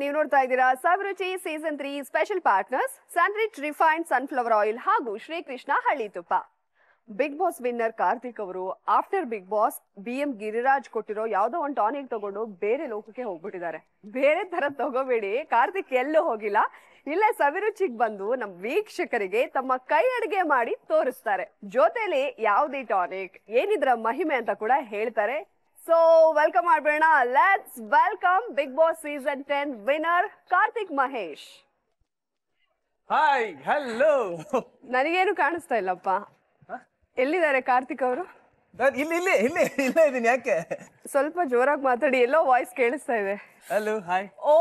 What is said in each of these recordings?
ನೀವು ನೋಡ್ತಾ ಇದ್ದೀರಾ Savaruchi season three special partners ಸ್ಯಾಂಡ್ರಿಚ್ ರಿಫೈನ್ಡ್ ಸನ್ಫ್ಲವರ್ ಆಯಿಲ್ ಹಾಗೂ ಶ್ರೀಕೃಷ್ಣ ಹಳ್ಳಿ ತುಪ್ಪ ಬಿಗ್ ಬಾಸ್ ವಿನ್ನರ್ ಕಾರ್ತಿಕ್ ಅವರು after big boss B M Giriraj ಕೊಟ್ಟಿರೋ ಯಾವ್ದೋ ಒಂದು ಟಾನಿಕ್ ತಗೊಂಡು ಬೇರೆ ಲೋಕಕ್ಕೆ ಹೋಗ್ಬಿಟ್ಟಿದ್ದಾರೆ ಬೇರೆ ತರ ತಗೋಬೇಡಿ ಕಾರ್ತಿಕ್ ಎಲ್ಲೂ ಹೋಗಿಲ್ಲ ಇಲ್ಲೇ ಸವಿರುಚಿಗೆ ಬಂದು ನಮ್ಮ ವೀಕ್ಷಕರಿಗೆ ತಮ್ಮ ಕೈ ಅಡಿಗೆ ಮಾಡಿ ತೋರಿಸ್ತಾರೆ ಜೊತೆಲಿ ಯಾವ್ದೇ ಟಾನಿಕ್ ಏನಿದ್ರ ಮಹಿಮೆ ಅಂತ ಕೂಡ ಹೇಳ್ತಾರೆ ಸೊ ವೆಲ್ಕಮ್ ಮಾಡ್ಬೇಡ let's welcome big boss season ten winner Karthik Mahesh hi hello ನನಗೇನು ಕಾಣಿಸ್ತಾ ಇಲ್ಲಪ್ಪ ಎಲ್ಲಿದ್ದಾರೆ ಕಾರ್ತಿಕ್ ಅವರು ನಾನು ಇಲ್ಲಿ ಇಲ್ಲಿ ಇಲ್ಲಿ ಇಲ್ಲೇ ಯಾಕೆ ಸ್ವಲ್ಪ ಜೋರಾಗಿ ಮಾತಾಡಿ ಎಲ್ಲೋ ವಾಯ್ಸ್ ಕೇಳಿಸ್ತಾ ಇದೆ ಹಲೋ ಹಾಯ್ ಓ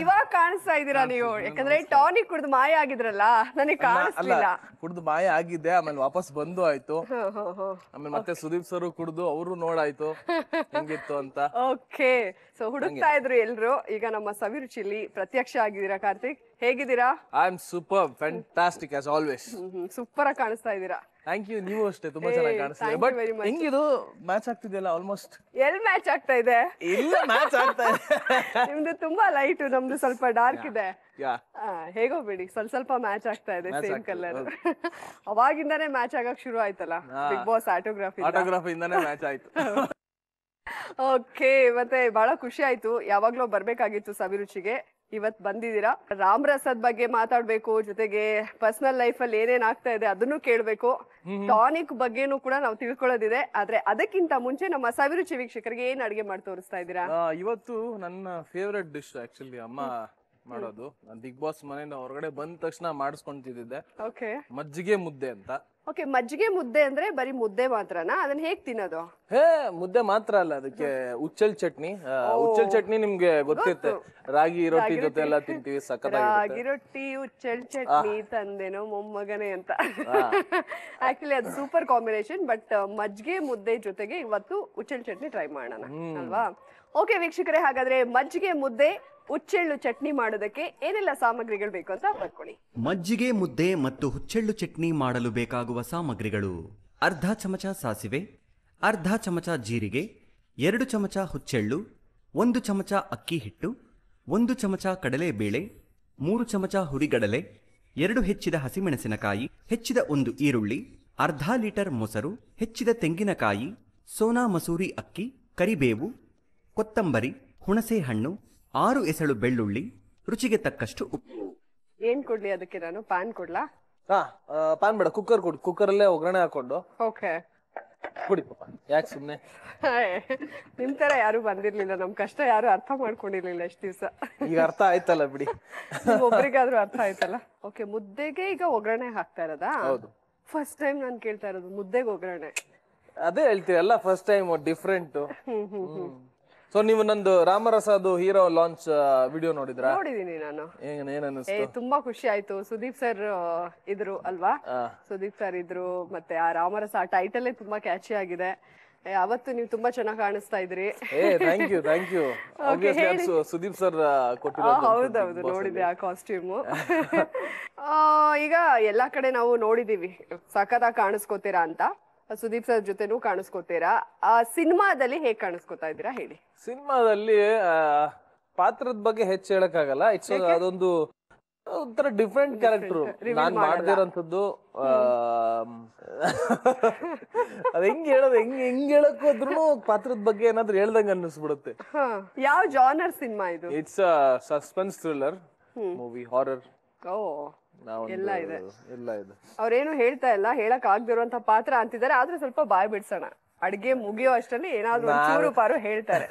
ಇವಾಗ ಕಾಣಿಸ್ತಾ ಇದ್ದೀರಾ ನೀವು ಯಾಕಂದ್ರೆ ಟಾನಿಕ್ ಕುಡಿದು ಮಾಯ ಆಗಿದ್ರಲ್ಲ ನನಗೆ ಕಾಣಿಸ್ಲಿಲ್ಲ ಕುಡಿದು ಮಾಯ ಆಗಿದೆ ಆಮೇಲೆ ವಾಪಸ್ ಬಂದು ಆಯ್ತು ಆಮೇಲೆ ಮತ್ತೆ ಸುದೀಪ್ ಸರ್ ಕುಡಿದು ಅವರು ನೋಡಾಯ್ತು ಹೆಂಗಿತ್ತು ಅಂತ ಓಕೆ ಸೊ ಹುಡುಕ್ತಾ ಇದ್ರು ಎಲ್ರು ಈಗ ನಮ್ಮ ಸವಿರುಚಿಲಿ ಪ್ರತ್ಯಕ್ಷ ಆಗಿದ್ದೀರಾ ಕಾರ್ತಿಕ್ ಹೇಗಿದ್ದೀರಾ I am super fantastic as always super ಆಗಿ ಕಾಣಿಸ್ತಾ ಇದ್ದೀರಾ ಥ್ಯಾಂಕ್ ಯು ನೀವು ಅಷ್ಟೇ ತುಂಬಾ ಚೆನ್ನಾಗಿ ಕಾಣಿಸ್ತಿದೆ ಬಟ್ ಹೆಂಗಿದು ಮ್ಯಾಚ್ ಆಗ್ತಿದೆಯಲ್ಲ ಆಲ್ಮೋಸ್ಟ್ ಎಲ್ ಮ್ಯಾಚ್ ಆಗ್ತಾ ಇದೆ ಇಲ್ಲ ಮ್ಯಾಚ್ ಆಗ್ತಾ ಇದೆ ನಿಮ್ದು ತುಂಬಾ ಲೈಟ್ ನಮ್ದು ಸ್ವಲ್ಪ ಡಾರ್ಕ್ ಇದೆ ಹೇಗೋ ಬಿಡಿ ಸ್ವಲ್ಪ ಸ್ವಲ್ಪ ಮ್ಯಾಚ್ ಆಗ್ತಾ ಇದೆ ಸೇಮ್ ಕಲರ್ ಅವಾಗಿಂದಾನೇ ಮ್ಯಾಚ್ ಆಗಕ್ ಶುರು ಆಯ್ತಲ್ಲ ಬಿಗ್ ಬಾಸ್ ಆಟೋಗ್ರಾಫಿ ಆಟೋಗ್ರಾಫಿ ಆಟೋಗ್ರಾಫಿಯಿಂದಾನೇ ಮ್ಯಾಚ್ ಆಯ್ತು ಓಕೆ ಮತ್ತೆ ಬಹಳ ಖುಷಿ ಆಯ್ತು ಯಾವಾಗ್ಲೋ ಬರ್ಬೇಕಾಗಿತ್ತು ಸವಿರುಚಿಗೆ ಇವತ್ತು ಬಂದಿದ್ದೀರಾ ರಾಮ್ ಬಗ್ಗೆ ಮಾತಾಡ್ಬೇಕು ಜೊತೆಗೆ ಪರ್ಸನಲ್ ಲೈಫ್ ಅಲ್ಲಿ ಏನೇನ್ ಆಗ್ತಾ ಇದೆ ಅದನ್ನು ಕೇಳಬೇಕು ಟಾನಿಕ್ ಬಗ್ಗೆನೂ ಕೂಡ ನಾವು ತಿಳ್ಕೊಳ್ಳೋದಿದೆ ಆದ್ರೆ ಅದಕ್ಕಿಂತ ಮುಂಚೆ ನಮ್ಮ ಸವಿರುಚಿ ವೀಕ್ಷಕರಿಗೆ ಏನ್ ಅಡಿಗೆ ಮಾಡಿ ತೋರಿಸ್ತಾ ಇದ್ದೀರಾ ಇವತ್ತು ನನ್ನ ಫೇವ್ರೆಟ್ ಡಿಶ್ ಆಕ್ಚುಲಿ ಅಮ್ಮ ಮಾಡೋದು ಬಿಗ್ ಬಾಸ್ ಮನೆಯಿಂದ ಹೊರಗಡೆ ಬಂದ ತಕ್ಷಣ ಮಾಡಿಸ್ಕೊಂತಿದ್ದೆ ಮಜ್ಜಿಗೆ ಮುದ್ದೆ ಅಂತ ಓಕೆ ಮಜ್ಜಿಗೆ ಮುದ್ದೆ ಅಂದ್ರೆ ಬರೀ ಮುದ್ದೆ ಮಾತ್ರನಾ ಅದನ್ನ ಹೇಗ್ ತಿನ್ನೋದು ಹೇ ಮುದ್ದೆ ಮಾತ್ರ ಅಲ್ಲ ಅದಕ್ಕೆ ಉಚ್ಚಲ್ ಚಟ್ನಿ ಉಚ್ಚಲ್ ಚಟ್ನಿ ನಿಮ್ಗೆ ಗೊತ್ತಿರುತ್ತೆ ರಾಗಿ ರೊಟ್ಟಿ ಜೊತೆ ಎಲ್ಲ ತಿಂತೀವಿ ಸಖತ್ತಾಗಿರುತ್ತೆ ರಾಗಿ ರೊಟ್ಟಿ ಉಚ್ಚಲ್ ಚಟ್ನಿ ತಂದೆನೋ ಮೊಮ್ಮಗನೇ ಅಂತ ಆಕ್ಚುಲಿ ಅದು ಸೂಪರ್ ಕಾಂಬಿನೇಷನ್ ಬಟ್ ಮಜ್ಜಿಗೆ ಮುದ್ದೆ ಜೊತೆಗೆ ಇವತ್ತು ಉಚ್ಚಲ್ ಚಟ್ನಿ ಟ್ರೈ ಮಾಡೋಣ ಅಲ್ವಾ ಓಕೆ ವೀಕ್ಷಕರೇ ಹಾಗಾದ್ರೆ ಮಜ್ಜಿಗೆ ಮುದ್ದೆ ಹುಚ್ಚೆಳ್ಳು ಚಟ್ನಿ ಮಾಡೋದಕ್ಕೆ ಏನೆಲ್ಲ ಸಾಮಗ್ರಿಗಳು ಬೇಕು ಅಂತ ಬರ್ಕೊಳ್ಳಿ ಮಜ್ಜಿಗೆ ಮುದ್ದೆ ಮತ್ತು ಹುಚ್ಚೆಳ್ಳು ಚಟ್ನಿ ಮಾಡಲು ಬೇಕಾಗುವ ಸಾಮಗ್ರಿಗಳು ಅರ್ಧ ಚಮಚ ಸಾಸಿವೆ ಅರ್ಧ ಚಮಚ ಜೀರಿಗೆ ಎರಡು ಚಮಚ ಹುಚ್ಚೆಳ್ಳು ಒಂದು ಚಮಚ ಅಕ್ಕಿ ಹಿಟ್ಟು ಒಂದು ಚಮಚ ಕಡಲೆಬೇಳೆ ಮೂರು ಚಮಚ ಹುರಿಗಡಲೆ ಎರಡು ಹೆಚ್ಚಿದ ಹಸಿಮೆಣಸಿನಕಾಯಿ ಹೆಚ್ಚಿದ ಒಂದು ಈರುಳ್ಳಿ ಅರ್ಧ ಲೀಟರ್ ಮೊಸರು ಹೆಚ್ಚಿದ ತೆಂಗಿನಕಾಯಿ ಸೋನಾ ಮಸೂರಿ ಅಕ್ಕಿ ಕರಿಬೇವು ಕೊತ್ತಂಬರಿ ಹುಣಸೆ ಹಣ್ಣು ಆರು ಎಸಳು ಬೆಳ್ಳುಳ್ಳಿ ರುಚಿಗೆ ತಕ್ಕಷ್ಟು ಉಪ್ಪು ಏನ್ ಕೊಡ್ಲಿ ಅದಕ್ಕೆ ನಾನು ಪ್ಯಾನ್ ಕೊಡ್ಲಾ ಹಾ ಪಾನ್ ಬೇಡ ಕುಕ್ಕರ್ ಕೊಡಿ ಕುಕ್ಕರಲ್ಲೇ ಒಗ್ಗರಣೆ ಹಾಕೊಂಡು ಓಕೆ ಕೊಡಿ ಪಾಪ ಯಾಕೆ ಸುಮ್ಮನೆ ನಿಮ್ ತರ ಯಾರು ಬಂದಿರ್ಲಿಲ್ಲ ನಮ್ ಕಷ್ಟ ಯಾರು ಅರ್ಥ ಮಾಡ್ಕೊಂಡಿರ್ಲಿಲ್ಲ ಎಷ್ಟ್ ದಿವ್ಸ ಈಗ ಅರ್ಥ ಆಯ್ತಲ್ಲ ಬಿಡಿ ಒಬ್ರಿಗಾದ್ರೂ ಅರ್ಥ ಆಯ್ತಲ್ಲ ಓಕೆ ಮುದ್ದೆಗೆ ಈಗ ಒಗ್ಗರಣೆ ಹಾಕ್ತಾ ಇರೋದಾ ಹೌದು ಫಸ್ಟ್ ಟೈಮ್ ನಾನು ಕೇಳ್ತಾ ಇರೋದು ಮುದ್ದೆಗೆ ಒಗ್ಗರಣೆ ಅದೇ ಹೇಳ್ತೀರಲ್ಲ first time different hmm hmm hmm so ನೀವು ನಂದು ರಾಮರಸ ಅದು ಹೀರೋ ಲಾಂಚ್ ವಿಡಿಯೋ ನೋಡಿದ್ರ ನೋಡಿದೀನಿ ನಾನು ಏನ್ ತುಂಬಾ ಖುಷಿ ಆಯ್ತು ಸುದೀಪ್ ಸರ್ ಇದ್ರು ಅಲ್ವಾ ಸುದೀಪ್ ಸರ್ ಇದ್ರು ಮತ್ತೆ ಆ ರಾಮರಸ ಆ ಟೈಟಲ್ ತುಂಬಾ ಕ್ಯಾಚಿ ಆಗಿದೆ ಅವತ್ತು ನೀವು ತುಂಬಾ ಚೆನ್ನಾಗಿ ಕಾಣಿಸ್ತಾ ಇದ್ರಿ thank you thank you obviously Sudeep sir ಹೌದು ಹೌದೌದು ನೋಡಿದೆ ಆ ಕಾಸ್ಟ್ಯೂಮ್ ಈಗ ಎಲ್ಲಾ ಕಡೆ ನಾವು ನೋಡಿದೀವಿ ಸಖತ್ತಾಗಿ ಕಾಣಿಸ್ಕೋತೀರಾ ಅಂತ ಸುದೀಪ್ ಸರ್ ಜೊತೆನೂ ಕಾಣಿಸ್ಕೋತೀರಾ ಆ ಸಿನಿಮಾದಲ್ಲಿ ಹೇಗೆ ಕಾಣಿಸ್ಕೋತಾ ಇದ್ದೀರಾ ಹೇಳಿ ಸಿನಿಮಾದಲ್ಲಿ ಪಾತ್ರದ ಬಗ್ಗೆ ಹೆಚ್ಚು ಹೇಳಕ್ಕಾಗಲ್ಲ ಇಟ್ಸ್ ಅದೊಂದು ಒಂಥರ ಡಿಫ್ರೆಂಟ್ ಕ್ಯಾರೆಕ್ಟರ್ ನಾನ್ ಮಾಡ್ದಿರೋಂಥದ್ದು ಅದ್ ಹೆಂಗ್ ಹೇಳೋದು ಹೆಂಗ್ ಹೆಂಗ್ ಹೋದ್ರು ಪಾತ್ರದ ಬಗ್ಗೆ ಏನಾದ್ರು ಹೇಳ್ದಂಗ ಅನ್ನಿಸ್ಬಿಡುತ್ತೆ ಯಾವ ಜಾನರ್ ಸಿನಿಮಾ ಇದು it's suspense thriller movie horror ಓ ಎಲ್ಲ ಇದೆ ಎಲ್ಲ ಇದೆ ಅವ್ರೇನು ಹೇಳ್ತಾ ಇಲ್ಲ ಹೇಳಕ್ ಆಗದಿರುವಂತ ಪಾತ್ರ ಅಂತಿದ್ದಾರೆ ಆದ್ರೆ ಸ್ವಲ್ಪ ಬಾಯ್ ಬಿಡ್ಸೋಣ ಅಡ್ಗೆ ಮುಗಿಯೋ ಅಷ್ಟರಲ್ಲಿ ಏನಾದ್ರು ಚೂರು ಪಾರು ಹೇಳ್ತಾರೆ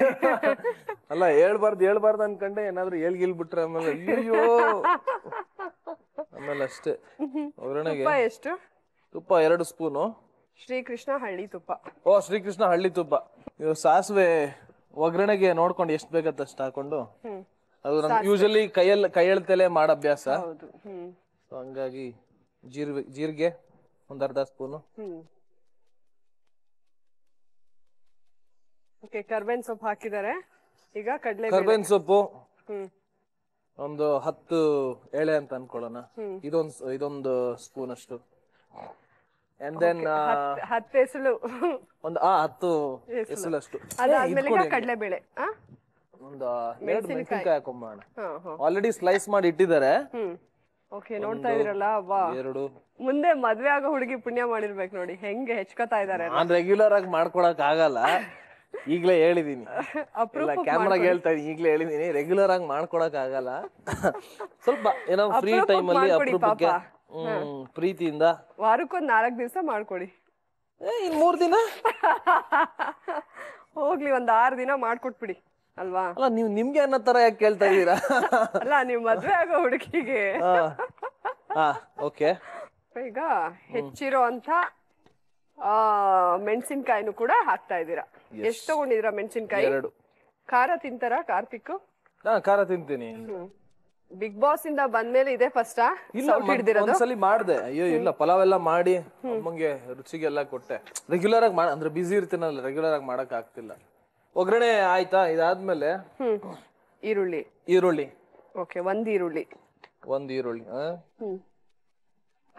ಅಲ್ಲ ಹೇಳ್ಬಾರ್ದು ಹೇಳ್ಬಾರ್ದು ಅನ್ಕಂಡೆ ಏನಾದ್ರು ಹೇಳ್ಗಿಲ್ ಬಿಟ್ರೆ ಆಮೇಲೆ ಅಯ್ಯೋ ಆಮೇಲೆ ಅಷ್ಟೇ ತುಪ್ಪ ಎಷ್ಟು ತುಪ್ಪ ಎರಡು ಸ್ಪೂನು ಶ್ರೀಕೃಷ್ಣ ಹಳ್ಳಿ ತುಪ್ಪ ಓ ಶ್ರೀಕೃಷ್ಣ ಹಳ್ಳಿ ತುಪ್ಪ ಇವ್ ಸಾಸಿವೆ ಒಗ್ಗರಣೆಗೆ ನೋಡ್ಕೊಂಡು ಎಷ್ಟು ಬೇಕತ್ತಷ್ಟು ಹಾಕೊಂಡು ಅದು ನಮ್ಗೆ ಯೂಶಲಿ ಕೈಯಲ್ಲಿ ಕೈಯಲ್ಲಿ ತಲೆ ಮಾಡೋ ಅಭ್ಯಾಸ ಸೊ ಹಂಗಾಗಿ ಜೀರ್ವೆ ಜೀರಿಗೆ ಒಂದ್ ಅರ್ಧ ಸ್ಪೂನು ಓಕೆ ಕರ್ಬೇವಿನ ಸೊಪ್ಪು ಹಾಕಿದ್ದಾರೆ ಈಗ ಕಡಲೆ ಕರ್ಬೇವಿನ ಸೊಪ್ಪು ಒಂದು ಹತ್ತು ಎಳೆ ಅಂತ ಅನ್ಕೊಳ್ಳೋಣ ಇದೊಂದು ಇದೊಂದ್ ಇದೊಂದು ಸ್ಪೂನ್ ಅಷ್ಟು ಅಂಡ್ ದೆನ್ ಹತ್ತು ಹೆಸಳು ಒಂದು ಆ ಹತ್ತು ಅಷ್ಟು ಅದಾದ್ಮೇಲೆ ಕಡಲೆ ಬೇಳೆ ಒಂದು ಮೆಣಸಿನಕಾಯಿ ಹಾಕೊಂಬೋಣ ಆಲ್ರೆಡಿ ಸ್ಲೈಸ್ ಮಾಡಿ ಇಟ್ಟಿದ್ದಾರೆ ಹ್ಮ್ ಓಕೆ ನೋಡ್ತಾ ಇದ್ರಲ್ಲ ವಾ ಎರಡು ಮುಂದೆ ಮದ್ವೆ ಆಗೋ ಹುಡುಗಿ ಪುಣ್ಯ ಮಾಡಿರ್ಬೇಕು ನೋಡಿ ಹೆಂಗೆ ಹೆಚ್ಕೊತಾ ಇದಾರೆ ರೆಗ್ಯುಲರ್ ಆಗಿ ಮಾಡ್ಕೊಳಕ್ ಆಗಲ್ಲ ಈಗ್ಲೇ ಹೇಳಿದೀನಿ ಕ್ಯಾಮ್ರಾಗ ಹೇಳ್ತಾ ಇದೀನಿ ಈಗ್ಲೇ ಹೇಳಿದೀನಿ ರೆಗ್ಯುಲರ್ ಆಗಿ ಮಾಡ್ಕೊಳಕ್ ಆಗಲ್ಲ ಸ್ವಲ್ಪ ಏನೋ ಫ್ರೀ ಟೈಮ್ ಅಲ್ಲಿ ಅಪರೂಪಕ್ಕೆ ಪ್ರೀತಿಯಿಂದ ವಾರಕ್ಕೊಂದ್ ನಾಲ್ಕು ದಿವಸ ಮಾಡ್ಕೊಡಿ ಏ ಇನ್ ಮೂರ್ ದಿನ ಹೋಗ್ಲಿ ಒಂದ್ ಆರು ದಿನ ಮಾಡ್ಕೊಟ್ಬಿಡಿ ಅಲ್ವಾ ಅಲ್ಲ ನೀವು ನಿಮ್ಗೆ ಅನ್ನೋ ತರ ಯಾಕೆ ಕೇಳ್ತಾ ಇದ್ದೀರಾ ಅಲ್ಲ ನೀವು ಮದ್ವೆ ಆಗೋ ಹುಡುಗಿಗೆ ಓಕೆ ಈಗ ಹೆಚ್ಚಿರೋ ಅಂತ ಮೆಣಸಿನ್ಕಾಯಿನೂ ಕೂಡ ಹಾಕ್ತಾ ಇದ್ದೀರಾ ಎಷ್ಟು ತಗೊಂಡಿದ್ರ ಮೆಣಸಿನ್ಕಾಯಿ ಎರಡು ಖಾರ ತಿಂತಾರಾ ಕಾರ್ತಿಕ್ ಹಾ ಖಾರ ತಿಂತೀನಿ ಬಿಗ್ ಬಾಸ್ ಇಂದ ಬಂದ್ಮೇಲೆ ಇದೆ ಫಸ್ಟ್ ಇಲ್ಲ ಒಂದ್ಸಲಿ ಮಾಡ್ದೆ ಅಯ್ಯೋ ಇಲ್ಲ ಪಲಾವ್ ಎಲ್ಲ ಮಾಡಿ ಅಮ್ಮಂಗೆ ರುಚಿಗೆಲ್ಲ ಕೊಟ್ಟೆ ರೆಗ್ಯುಲರ್ ಆಗಿ ಅಂದ್ರೆ ಬಿಸಿ ಇರ್ತೀನಲ್ಲ ರೆಗ್ಯುಲರ್ ಆಗಿ ಮಾಡಕ್ ಆಗ್ತಿಲ್ಲ ಒಗ್ಗರಣೆ ಆಯ್ತಾ ಇದಾದ್ಮೇಲೆ ಈರುಳ್ಳಿ ಈರುಳ್ಳಿ ಓಕೆ ಒಂದ್ ಈರುಳ್ಳಿ ಒಂದ್ ಈರುಳ್ಳಿ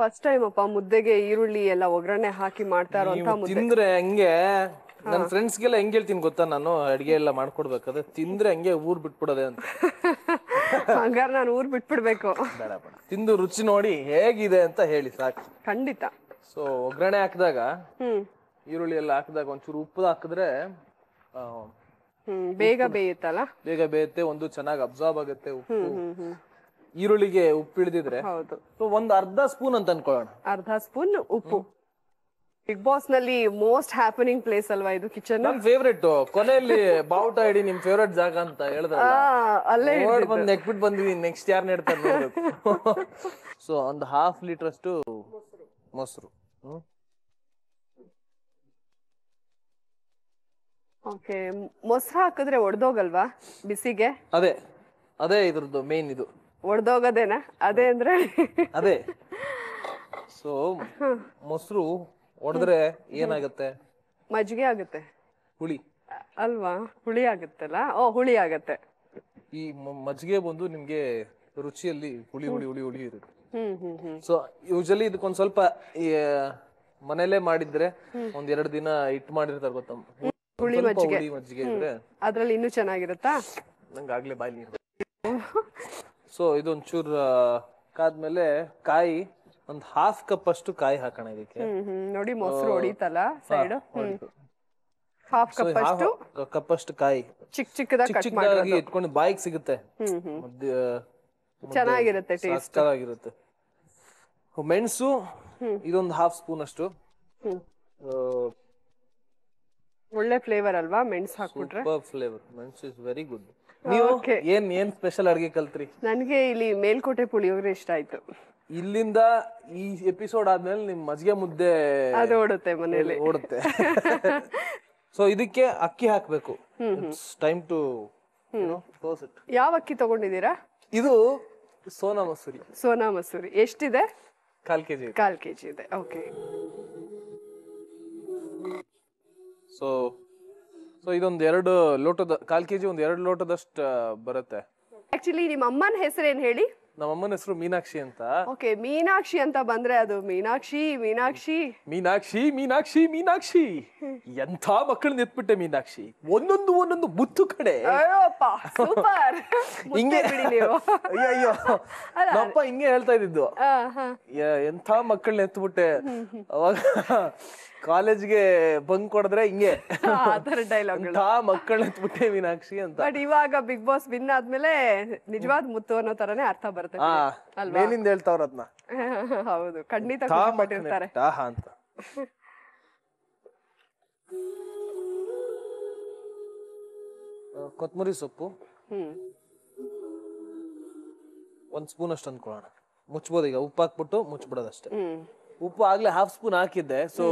ಫಸ್ಟ್ ಟೈಮ್ ಅಪ್ಪ ಮುದ್ದೆಗೆ ಈರುಳ್ಳಿ ಎಲ್ಲ ಒಗ್ಗರಣೆ ಹಾಕಿ ಮಾಡ್ತಾ ಇರೋಂತ ತಿಂದ್ರೆ ಹಂಗೆ ನನ್ನ ಫ್ರೆಂಡ್ಸ್ಗೆಲ್ಲ ಹೆಂಗ್ ಹೇಳ್ತೀನಿ ಗೊತ್ತಾ ನಾನು ಅಡಿಗೆ ಎಲ್ಲ ಮಾಡ್ಕೊಡ್ಬೇಕಾದ್ರೆ ತಿಂದ್ರೆ ಹಂಗೆ ಊರ್ ಬಿಟ್ಬಿಡೋದೆ ಅಂತ ಹಂಗಾರೆ ನಾನು ಊರ್ ಬಿಟ್ಬಿಡ್ಬೇಕು ತಿಂದು ರುಚಿ ನೋಡಿ ಹೇಗಿದೆ ಅಂತ ಹೇಳಿ ಸಾಕು ಖಂಡಿತ ಸೊ ಒಗ್ಗರಣೆ ಹಾಕಿದಾಗ ಈರುಳ್ಳಿ ಎಲ್ಲ ಹಾಕಿದಾಗ ಒಂಚೂರು ಉಪ್ಪು ಹಾಕಿದ್ರೆ ಬೇಗ ಬೇಯುತ್ತಲ್ಲ ಬೇಗ ಬೇಯುತ್ತೆ ಒಂದು ಚೆನ್ನಾಗಿ ಅಬ್ಸಾರ್ಬ್ ಆಗುತ್ತೆ ಉಪ್ಪು ಈರುಳ್ಳಿಗೆ ಉಪ್ಪು ಇಳಿದಿದ್ರೆ ಸೊ ಒಂದು ಅರ್ಧ ಸ್ಪೂನ್ ಅಂತ ಅನ್ಕೊಳ್ಳೋಣ ಅರ್ಧ ಸ್ಪೂನ್ ಉಪ್ಪು ಬಿಗ್ ಬಾಸ್ ನಲ್ಲಿ ಮೋಸ್ಟ್ ಹ್ಯಾಪನಿಂಗ್ ಪ್ಲೇಸ್ ಅಲ್ವಾ ಇದು ಕಿಚನ್ ನಮ್ ಫೇವ್ರೆಟ್ ಕೊನೆಯಲ್ಲಿ ಬಾವುಟ ಇಡಿ ನಿಮ್ ಫೇವ್ರೆಟ್ ಜಾಗ ಅಂತ ಹೇಳಿದ್ರೆ ಅಲ್ಲೇ ನೋಡ್ ಬಂದ್ ನೆಕ್ಬಿಟ್ ಬಂದಿದೀನಿ ನೆಕ್ಸ್ಟ್ ಯಾರ್ ನೆಡ್ತಾರೆ ಸೊ ಒಂದು ಹಾಫ್ ಲೀಟರ್ ಅಷ್ಟು ಮೊಸರು ಹ್ಮ್ ಓಕೆ ಮೊಸರು ಹಾಕಿದ್ರೆ ಒಡೆದೋಗಲ್ವಾ ಬಿಸಿಗೆ ಅದೇ ಅದೇ ಇದ್ರದ್ದು ಮೇನ್ ಇದು ಒಡೆದೋಗದೇನಾ ಅದೇ ಅಂದ್ರೆ ಅದೇ ಸೊ ಮೊಸರು ಒಡೆದ್ರೆ ಏನಾಗುತ್ತೆ ಮಜ್ಜಿಗೆ ಆಗುತ್ತೆ ಹುಳಿ ಅಲ್ವಾ ಹುಳಿ ಆಗುತ್ತಲ್ಲ ಓ ಹುಳಿ ಆಗುತ್ತೆ ಈ ಮಜ್ಜಿಗೆ ಬಂದು ನಿಮ್ಗೆ ರುಚಿಯಲ್ಲಿ ಹುಳಿ ಹುಳಿ ಹುಳಿ ಹುಳಿ ಇರುತ್ತೆ ಹ್ಮ್ ಸೊ ಯೂಶಲಿ ಇದಕ್ಕೊಂದ್ ಸ್ವಲ್ಪ ಈ, ಮಾಡಿದ್ರೆ ಒಂದ್ ಎರಡ್ ದಿನ ಇಟ್ ಮಾಡಿರ್ತಾರೆ ಗೊತ್ತಮ್ಮ ಹುಳಿ ಮಜ್ಜಿಗೆ ಮಜ್ಜಿಗೆ ಅದ್ರಲ್ಲಿ ಇನ್ನೂ ಚೆನ್ನಾಗಿರುತ್ತಾ ನಂಗೆ ಆಗ್ಲೇ ಬಾಯಿ ನೀರು ಸೊ ಇದೊಂಚೂರು ಕಾದ್ಮೇಲೆ ಕಾಯಿ ಒಂದ್ ಹಾಫ್ ಕಪ್ ಅಷ್ಟು ಕಾಯಿ ಹಾಕೋಣ ಇದಕ್ಕೆ ನೋಡಿ ಮೊಸರು ಹೊಡಿತಲ್ಲ ಸೈಡ್ ಹಾಫ್ ಕಪ್ ಅಷ್ಟು ಕಪ್ ಅಷ್ಟು ಕಾಯಿ ಚಿಕ್ಕ ಚಿಕ್ಕದಾಗಿ ಮಾಡಿ ಇಟ್ಕೊಂಡು ಬಾಯಿಗೆ ಸಿಗುತ್ತೆ ಚೆನ್ನಾಗಿರುತ್ತೆ ಟೇಸ್ಟ್ ಆಗಿರುತ್ತೆ ಮೆಣಸು ಇದೊಂದು ಹಾಫ್ ಸ್ಪೂನ್ ಅಷ್ಟು ಒಳ್ಳೆ ಫ್ಲೇವರ್ ಅಲ್ವಾ ಮೆಣಸು ಹಾಕ್ಬಿಟ್ರೆ ಸೂಪರ್ ಫ್ಲೇವರ್ ಮೆಣಸು ಇಸ್ ವೆರಿ ಗುಡ್ ನೀವು ಏನ್ ಏನ್ ಸ್ಪೆಷಲ್ ಅಡ್ಗೆ ಕಲ್ತ್ರಿ ನನಗೆ ಇಲ್ಲಿ ಮೇಲ್ಕೋಟೆ ಪುಳಿಯೋಗರೆ ಇಷ್ಟ ಆಯ್ತು ಇಲ್ಲಿಂದ ಈ ಎಪಿಸೋಡ್ ಆದ್ಮೇಲೆ ನಿಮ್ಮ ಮಜ್ಜಿಗೆ ಮುದ್ದೆ ಅದು ಓಡುತ್ತೆ ಮನೆಯಲ್ಲಿ ಓಡುತ್ತೆ ಸೊ ಇದಕ್ಕೆ ಅಕ್ಕಿ ಹಾಕ್ಬೇಕು ಇಟ್ಸ್ ಟೈಮ್ ಟು ಇಟ್ ಯಾವ ಅಕ್ಕಿ ತಗೊಂಡಿದ್ದೀರಾ ಇದು ಸೋನಾ ಮಸೂರಿ ಸೋನಾ ಮಸೂರಿ ಎಷ್ಟಿದೆ ಕಾಲ್ ಕೆಜಿ ಕಾಲ್ ಕೆಜಿ ಇದೆ ಓಕೆ ಸೊ ಸೊ ಇದೊಂದು ಎರಡು ಲೋಟದ ಕಾಲ್ ಕೆಜಿ ಒಂದು ಎರಡು ಲೋಟದಷ್ಟು ಬರುತ್ತೆ ಆಕ್ಚುಲಿ ನಿಮ್ಮ ಅಮ್ಮನ ಏನು ಹೇಳಿ ನಮ್ಮ ಅಮ್ಮನ ಹೆಸರು ಮೀನಾಕ್ಷಿ ಅಂತ ಓಕೆ ಮೀನಾಕ್ಷಿ ಅಂತ ಬಂದ್ರೆ ಅದು ಮೀನಾಕ್ಷಿ ಮೀನಾಕ್ಷಿ ಮೀನಾಕ್ಷಿ ಮೀನಾಕ್ಷಿ ಮೀನಾಕ್ಷಿ ಎಂಥ ಮಕ್ಕಳನ್ನ ಎತ್ಬಿಟ್ಟೆ ಮೀನಾಕ್ಷಿ ಒಂದೊಂದು ಒಂದೊಂದು ಮುತ್ತು ಕಡೆ ಅಯ್ಯೋಪ್ಪ ಸೂಪರ್ ಹಿಂಗೆ ಬಿಡಿ ನೀವು ಅಯ್ಯೋ ನಮ್ಮಪ್ಪ ಹಿಂಗೆ ಹೇಳ್ತಾ ಇದ್ದಿದ್ದು ಎಂಥ ಮಕ್ಕಳನ್ನ ಎತ್ಬಿಟ್ಟೆ ಅವಾಗ ಕಾಲೇಜ್ಗೆ ಬಂಕ್ ಕೊಡಿದ್ರೆ ಹಿಂಗೆ ಮಕ್ಕಳ ಡೈಲಾಗ್ ಆ ಬಿಟ್ಟೆ ಮೀನಾಕ್ಷಿ ಅಂತ ಬಟ್ ಇವಾಗ ಬಿಗ್ ಬಾಸ್ ವಿನ್ ಆದ್ಮೇಲೆ ನಿಜವಾದ ಮುತ್ತು ಅನ್ನೋ ತರನೇ ಅರ್ಥ ಬರುತ್ತೆ ಅಲ್ವಾ ಮೇಲಿಂದ ಹೇಳ್ತಾವ್ರ ಅದನ್ನ ಹೌದು ಖಂಡಿತ ಕೊಟ್ಟಿರ್ತಾರೆ ಅಂತ ಕೊತ್ತಂಬರಿ ಸೊಪ್ಪು ಒಂದ್ ಸ್ಪೂನ್ ಅಷ್ಟು ಅಂದ್ಕೊಳ್ಳೋಣ ಮುಚ್ಬೋದು ಈಗ ಉಪ್ಪು ಹಾಕ್ಬಿಟ್ಟು ಮುಚ್ಬಿಡೋದಷ್ಟೇ ಉಪ್ಪು ಆಗ್ಲೇ ಹಾಫ್ ಸ್ಪೂನ್ ಹಾಕಿದ್ದೆ ಸೊ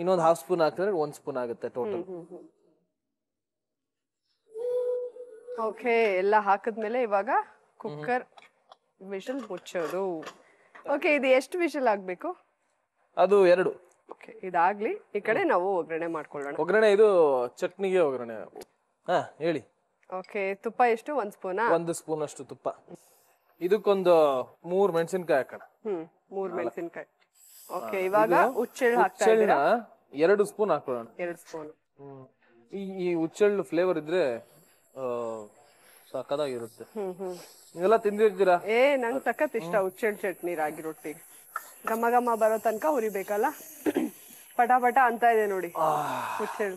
ಇನ್ನೊಂದು ಹಾಫ್ ಸ್ಪೂನ್ ಹಾಕಿದ್ರೆ ಒಂದ್ ಸ್ಪೂನ್ ಆಗುತ್ತೆ ಟೋಟಲ್ ಓಕೆ ಎಲ್ಲ ಹಾಕಿದ್ಮೇಲೆ ಇವಾಗ ಕುಕ್ಕರ್ ವಿಷಲ್ ಮುಚ್ಚೋದು ಓಕೆ ಇದು ಎಷ್ಟು ವಿಷಲ್ ಆಗಬೇಕು ಅದು ಎರಡು ಓಕೆ ಇದಾಗ್ಲಿ ಈ ಕಡೆ ನಾವು ಒಗ್ಗರಣೆ ಮಾಡ್ಕೊಳ್ಳೋಣ ಒಗ್ಗರಣೆ ಇದು ಚಟ್ನಿಗೆ ಒಗ್ಗರಣೆ ಹಾ ಹೇಳಿ ಓಕೆ ತುಪ್ಪ ಎಷ್ಟು ಒಂದ್ ಸ್ಪೂನ್ ಒಂದು ಸ್ಪೂನ್ ಅಷ್ಟು ತುಪ್ಪ ಇದಕ್ಕೊಂದು ಮೂರು ಮೆಣಸಿನ್ಕಾಯಿ ಹಾಕೋಣ ಹ್ಮ್ ಮೂರ್ ಮೆಣಸಿನಕಾಯಿ ಓಕೆ ಇವಾಗ ಹುಚ್ಚೆಳ್ಳು ಹಾಕ್ತಾ ಎರಡು ಸ್ಪೂನ್ ಹಾಕೊಳ್ಳೋಣ ಎರಡು ಸ್ಪೂನ್ ಈ ಈ ಹುಚ್ಚೆಳ್ಳು ಫ್ಲೇವರ್ ಇದ್ರೆ ಆ, ಸಖತ್ತಾಗಿರುತ್ತೆ ಹ್ಮ್ ಹ್ಮ್ ನೀವೆಲ್ಲ ತಿಂದಿರ್ತೀರಾ ಏ ನಂಗ್ ಸಖತ್ ಇಷ್ಟ ಹುಚ್ಚೆಳ್ ಚಟ್ನಿ ರಾಗಿ ರೊಟ್ಟಿ ಘಮ ಘಮ ಬರೋ ತನಕ ಹುರಿಬೇಕಲ್ಲ ಪಟ ಪಟ ಅಂತ ಇದೆ ನೋಡಿ ಹುಚ್ಚೆಳ್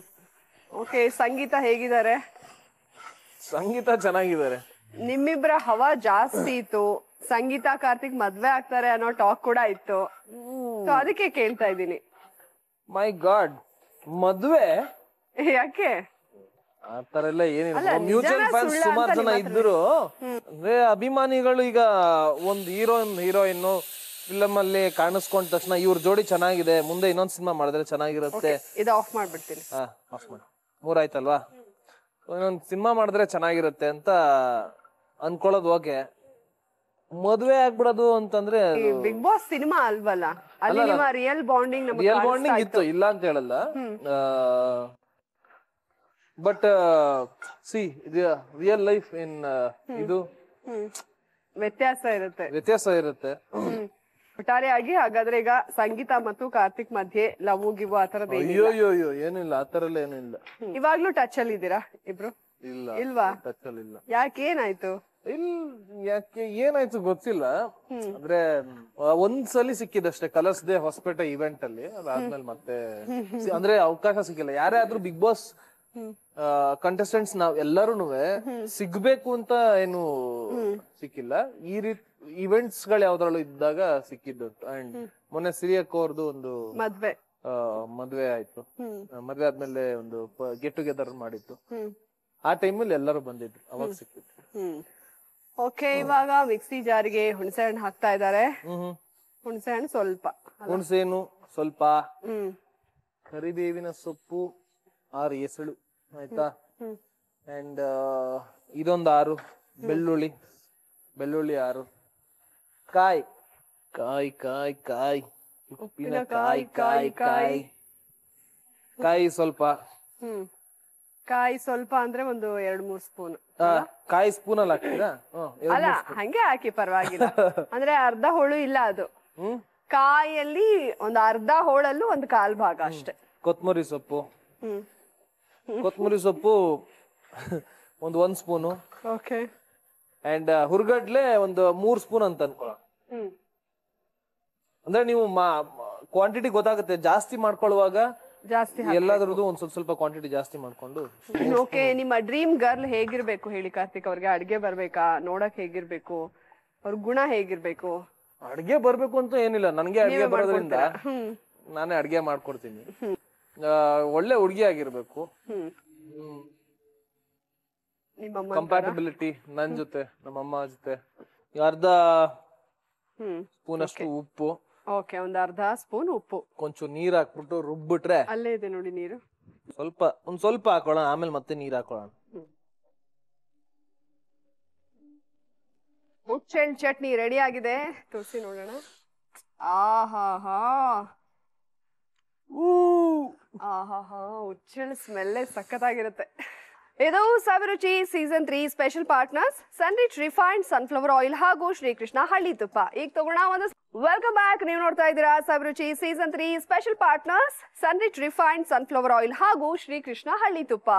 ಓಕೆ ಸಂಗೀತ ಹೇಗಿದ್ದಾರೆ ಸಂಗೀತ ಚೆನ್ನಾಗಿದ್ದಾರೆ ನಿಮ್ಮಿಬ್ರ ಹವಾ ಜಾಸ್ತಿ ಇತ್ತು ಸಂಗೀತ ಕಾರ್ತಿಕ್ ಮದ್ವೆ ಆಗ್ತಾರೆ ಅನ್ನೋ ಟಾಕ್ ಕೂಡ ಇತ್ತು ಸೊ ಅದಕ್ಕೆ ಕೇಳ್ತಾ ಇದ್ದೀನಿ ಮೈ ಗಾಡ್ ಮದ್ವೆ ಯಾಕೆ ಆತರ ಎಲ್ಲ ಏನಿಲ್ಲ ಮ್ಯೂಚುವಲ್ ಫ್ಯಾನ್ಸ್ ಸುಮಾರು ಜನ ಇದ್ರು ಅಂದ್ರೆ ಅಭಿಮಾನಿಗಳು ಈಗ ಒಂದ್ ಹೀರೋಯಿನ್ ಹೀರೋಯಿನ್ ಫಿಲಮ್ ಅಲ್ಲಿ ಕಾಣಿಸ್ಕೊಂಡ ತಕ್ಷಣ ಇವ್ರ ಜೋಡಿ ಚೆನ್ನಾಗಿದೆ ಮುಂದೆ ಇನ್ನೊಂದ್ ಸಿನಿಮಾ ಮಾಡಿದ್ರೆ ಚೆನ್ನಾಗಿರುತ್ತೆ ಇದು ಆಫ್ ಮಾಡ್ಬಿಡ್ತೀನಿ ಹಾ ಆಫ್ ಮಾಡಿ ಮೂರಾಯ್ತಲ್ವಾ ಇನ್ನೊಂದ್ ಸಿನಿಮಾ ಮಾಡಿದ್ರೆ ಚೆನ್ನಾಗಿರುತ್ತೆ ಅಂತ ಅನ್ಕೊಳ್ಳೋದು ಓಕೆ ಮದುವೆ ಆಗ್ಬಿಡೋದು ಅಂತಂದ್ರೆ ಬಿಗ್ ಬಾಸ್ ಸಿನಿಮಾ ಅಲ್ವಲ್ಲ ಅಲ್ಲಿ ನಿಮ್ಮ ರಿಯಲ್ ಬಾಂಡಿಂಗ್ ನಮಗೆ ರಿಯಲ್ ಬಾಂಡಿಂಗ್ ಇತ್ತು ಇಲ್ಲ ಅಂತ ಹೇಳಲ್ಲ but see real life in ಇದು ವ್ಯತ್ಯಾಸ ಇರುತ್ತೆ ವ್ಯತ್ಯಾಸ ಇರುತ್ತೆ ಆಗಿ ಹಾಗಾದ್ರೆ ಈಗ ಸಂಗೀತ ಮತ್ತು ಕಾರ್ತಿಕ್ ಮಧ್ಯೆ ಲವ್ ಗಿವ್ ಆ ತರದ ಅಯ್ಯೋ ಅಯ್ಯೋ ಅಯ್ಯೋ ಏನಿಲ್ಲ ಆ ಥರ ಇವಾಗ್ಲೂ ಟಚ್ ಅಲ್ಲಿ ಇದ್ದೀರಾ ಇಬ್ರು ಇಲ್ಲ ಇಲ್ವಾ ಟಚ್ ಅಲ್ಲಿ ಇಲ್ಲ ಯಾಕೆ ಏನಾಯ್ತು ಇಲ್ ಯಾಕೆ ಏನಾಯ್ತು ಗೊತ್ತಿಲ್ಲ ಅಂದ್ರೆ ಒಂದ್ಸಲಿ ಸಿಕ್ಕಿದಷ್ಟೇ ಕಲರ್ಸ್ ಡೇ ಹೊಸಪೇಟೆ ಇವೆಂಟ್ ಅಲ್ಲಿ ಅದಾದ್ಮೇಲೆ ಮತ್ತೆ ಅಂದ್ರೆ ಅವಕಾಶ ಸಿಕ್ಕಿಲ್ಲ ಯಾರೇ ಆದ್ರೂ ಬಿಗ್ ಬಾಸ್ ಕಂಟೆಸ್ಟೆಂಟ್ಸ್ ನಾವ್ ಎಲ್ಲರೂ ಸಿಗ್ಬೇಕು ಅಂತ ಏನು ಸಿಕ್ಕಿಲ್ಲ ಈ ರೀತಿ ಇವೆಂಟ್ಸ್ ಗಳು ಯಾವ್ದ್ರಲ್ಲೂ ಇದ್ದಾಗ ಸಿಕ್ಕಿದ್ದು ಅಂಡ್ ಮೊನ್ನೆ ಸಿರಿಯಕ್ಕೋರ್ದು ಅವ್ರದ್ದು ಒಂದು ಮದ್ವೆ ಮದ್ವೆ ಆಯ್ತು ಮದ್ವೆ ಆದ್ಮೇಲೆ ಒಂದು ಗೆಟ್ ಟುಗೆದರ್ ಮಾಡಿತ್ತು ಆ ಟೈಮಲ್ಲಿ ಎಲ್ಲರೂ ಬಂದಿದ್ರು ಅವಾಗ ಸಿಕ್ಕಿತ್ತು ಓಕೆ ಇವಾಗ ಮಿಕ್ಸಿ ಜಾರಿಗೆ ಹುಣಸೆ ಹಣ್ಣು ಹಾಕ್ತಾ ಇದ್ದಾರೆ ಹುಣಸೆ ಹಣ್ಣು ಸ್ವಲ್ಪ ಹುಣಸೆ ಹಣ್ಣು ಸ್ವಲ್ಪ ಕರಿಬೇವಿನ ಸೊಪ್ಪು ಆರು ಎಸಳು ಆಯ್ತಾ ಅಂಡ್ ಇದೊಂದು ಆರು ಬೆಳ್ಳುಳ್ಳಿ ಬೆಳ್ಳುಳ್ಳಿ ಆರು ಕಾಯಿ ಕಾಯಿ ಕಾಯಿ ಕಾಯಿ ಉಪ್ಪಿನ ಕಾಯಿ ಕಾಯಿ ಕಾಯಿ ಕಾಯಿ ಸ್ವಲ್ಪ ಕಾಯಿ ಸ್ವಲ್ಪ ಅಂದ್ರೆ ಒಂದು ಎರಡು ಮೂರು ಸ್ಪೂನ್ ಕಾಯಿ ಸ್ಪೂನ್ ಅಲ್ಲಿ ಹಾಕ್ತೀರಾ ಹಂಗೆ ಹಾಕಿ ಪರವಾಗಿಲ್ಲ ಅಂದ್ರೆ ಅರ್ಧ ಹೋಳು ಇಲ್ಲ ಅದು ಕಾಯಲ್ಲಿ ಒಂದ್ ಅರ್ಧ ಹೋಳಲ್ಲೂ ಒಂದ್ ಕಾಲ್ ಭಾಗ ಅಷ್ಟೇ ಕೊತ್ಮುರಿ ಸೊಪ್ಪು ಕೊತ್ಮುರಿ ಸೊಪ್ಪು ಒಂದು ಒಂದ್ ಸ್ಪೂನು ಓಕೆ ಅಂಡ್ ಹುರ್ಗಡ್ಲೆ ಒಂದು ಮೂರ್ ಸ್ಪೂನ್ ಅಂತ ಅನ್ಕೊಳ್ಳ ಅಂದ್ರೆ ನೀವು ಕ್ವಾಂಟಿಟಿ ಗೊತ್ತಾಗುತ್ತೆ ಜಾಸ್ತಿ ಮಾಡ್ಕೊಳ್ಳುವಾಗ ಜಾಸ್ತಿ ಎಲ್ಲದರದ್ದು ಒಂದ್ ಸ್ವಲ್ಪ ಸ್ವಲ್ಪ ಕ್ವಾಂಟಿಟಿ ಜಾಸ್ತಿ ಮಾಡ್ಕೊಂಡು ಓಕೆ ನಿಮ್ಮ ಡ್ರೀಮ್ ಗರ್ಲ್ ಹೇಗಿರ್ಬೇಕು ಹೇಳಿ ಕಾರ್ತಿಕ್ ಅವ್ರಿಗೆ ಅಡ್ಗೆ ಬರ್ಬೇಕಾ ನೋಡಕ್ ಹೇಗಿರ್ಬೇಕು ಅವ್ರ ಗುಣ ಹೇಗಿರ್ಬೇಕು ಅಡ್ಗೆ ಬರ್ಬೇಕು ಅಂತ ಏನಿಲ್ಲ ನನ್ಗೆ ಅಡ್ಗೆ ಬರೋದ್ರಿಂದ ನಾನೇ ಅಡ್ಗೆ ಮಾಡ್ಕೊಡ್ತೀನಿ ಒಳ್ಳೆ ಹುಡುಗಿ ಆಗಿರ್ಬೇಕು ಕಂಪ್ಯಾಟಬಿಲಿಟಿ ನನ್ ಜೊತೆ ನಮ್ಮ ಅಮ್ಮ ಜೊತೆ ಅರ್ಧ ಸ್ಪೂನ್ ಅಷ್ಟು ಉಪ್ಪು ಓಕೆ ಒಂದ್ ಅರ್ಧ ಸ್ಪೂನ್ ಉಪ್ಪು ಕೊಂಚು ನೀರ್ ಹಾಕ್ಬಿಟ್ಟು ರುಬ್ಬಿಟ್ರೆ ಅಲ್ಲೇ ಇದೆ ನೋಡಿ ನೀರು ಸ್ವಲ್ಪ ಒಂದ್ ಸ್ವಲ್ಪ ಹಾಕೊಳ್ಳೋಣ ಆಮೇಲೆ ಮತ್ತೆ ನೀರ್ ಹಾಕೊಳ್ಳೋಣ ಹುಚ್ಚೆಣ್ ಚಟ್ನಿ ರೆಡಿ ಆಗಿದೆ ತುಳಸಿ ನೋಡೋಣ ಆಹಾಹಾ ಆಹಾಹಾ ಹುಚ್ಚೆಣ್ ಸ್ಮೆಲ್ಲೇ ಸಖತ್ತಾಗಿರುತ್ತೆ ಇದು Saviruchi season three special partners Sunrich refined sunflower oil ಹಾಗೂ ಶ್ರೀಕೃಷ್ಣ ಹಳ್ಳಿ ತುಪ್ಪ ಈಗ ತಗೋಣ ಒಂದು ವೆಲ್ಕಮ್ ಬ್ಯಾಕ್ ನೀವು ನೋಡ್ತಾ ಇದ್ದೀರಾ Saviruchi season three special partners Sunrich refined sunflower oil ಹಾಗೂ ಶ್ರೀಕೃಷ್ಣ ಹಳ್ಳಿ ತುಪ್ಪ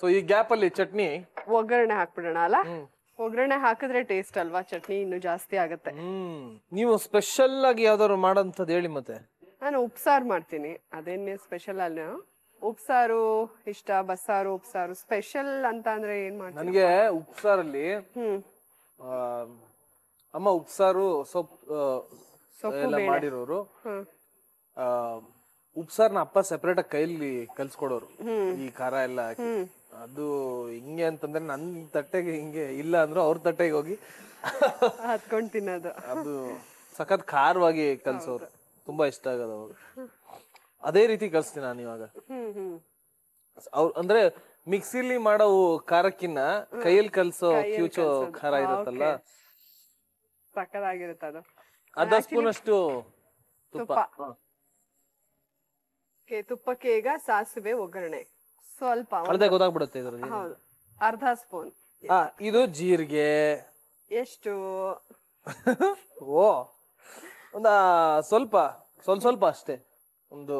ಸೊ ಈ ಗ್ಯಾಪ್ ಅಲ್ಲಿ ಚಟ್ನಿ ಒಗ್ಗರಣೆ ಹಾಕ್ಬಿಡೋಣ ಅಲ್ಲ ಒಗ್ಗರಣೆ ಹಾಕಿದ್ರೆ ಟೇಸ್ಟ್ ಅಲ್ವಾ ಚಟ್ನಿ ಇನ್ನು ಜಾಸ್ತಿ ಆಗುತ್ತೆ ನೀವು ಸ್ಪೆಷಲ್ ಆಗಿ ಯಾವ್ದಾದ್ರು ಮಾಡಂತದ್ ಹೇಳಿ ಮತ್ತೆ ನಾನು ಉಪ್ಸಾರು ಮಾಡ್ತೀನಿ ಅದೇನೇ ಸ್ಪೆಷಲ್ ಅಲ್ಲ ಉಪ್ಸಾರು ಇಷ್ಟ ಬಸ್ಸಾರು ಉಪ್ಸಾರು ಸ್ಪೆಷಲ್ ಅಂತ ಅಂದ್ರೆ ಏನ್ ಮಾಡ್ತಾರೆ ನನಗೆ ಉಪ್ಸಾರಲ್ಲಿ ಅಮ್ಮ ಉಪ್ಸಾರು ಸೊಪ್ಪು ಸೊಪ್ಪು ಮಾಡಿರೋರು ಉಪ್ಸಾರ್ನ ಅಪ್ಪ ಸೆಪರೇಟ್ ಆಗಿ ಕೈಲಿ ಕಲ್ಸ್ಕೊಡೋರು ಈ ಖಾರ ಎಲ್ಲ ಹಾಕಿ ಅದು ಹಿಂಗೆ ಅಂತಂದ್ರೆ ನನ್ ತಟ್ಟೆಗೆ ಹಿಂಗೆ ಇಲ್ಲ ಅಂದ್ರೆ ಅವ್ರ ತಟ್ಟೆಗೆ ಹೋಗಿ ಹತ್ಕೊಂಡ್ ತಿನ್ನೋದು ಅದು ಸಖತ್ ಖಾರವಾಗಿ ಕಲ್ಸೋರು ತುಂಬಾ ಇಷ್ಟ ಆಗೋದು ಅವಾಗ ಅದೇ ರೀತಿ ಕಲಿಸ್ತೀನಿ ನಾನು ಇವಾಗ ಅವ್ರ ಅಂದ್ರೆ ಮಿಕ್ಸಿಲಿ ಮಾಡೋ ಖಾರಕ್ಕಿನ್ನ ಕೈಯಲ್ಲಿ ಕಲ್ಸೋ ಕ್ಯೂಚೋ ಖಾರ ಇರುತ್ತಲ್ಲ ಸಕ್ಕದಾಗಿರುತ್ತೆ ಅದು ಅರ್ಧ ಸ್ಪೂನ್ ಅಷ್ಟು ತುಪ್ಪ ತುಪ್ಪಕ್ಕೆ ಈಗ ಸಾಸಿವೆ ಒಗ್ಗರಣೆ ಸ್ವಲ್ಪ ಅರ್ಧ ಗೊತ್ತಾಗ್ಬಿಡುತ್ತೆ ಇದರಲ್ಲಿ ಹೌದು ಅರ್ಧ ಸ್ಪೂನ್ ಇದು ಜೀರಿಗೆ ಎಷ್ಟು ಓ ಒಂದ ಸ್ವಲ್ಪ ಸ್ವಲ್ಪ ಸ್ವಲ್ಪ ಅಷ್ಟೇ ಒಂದು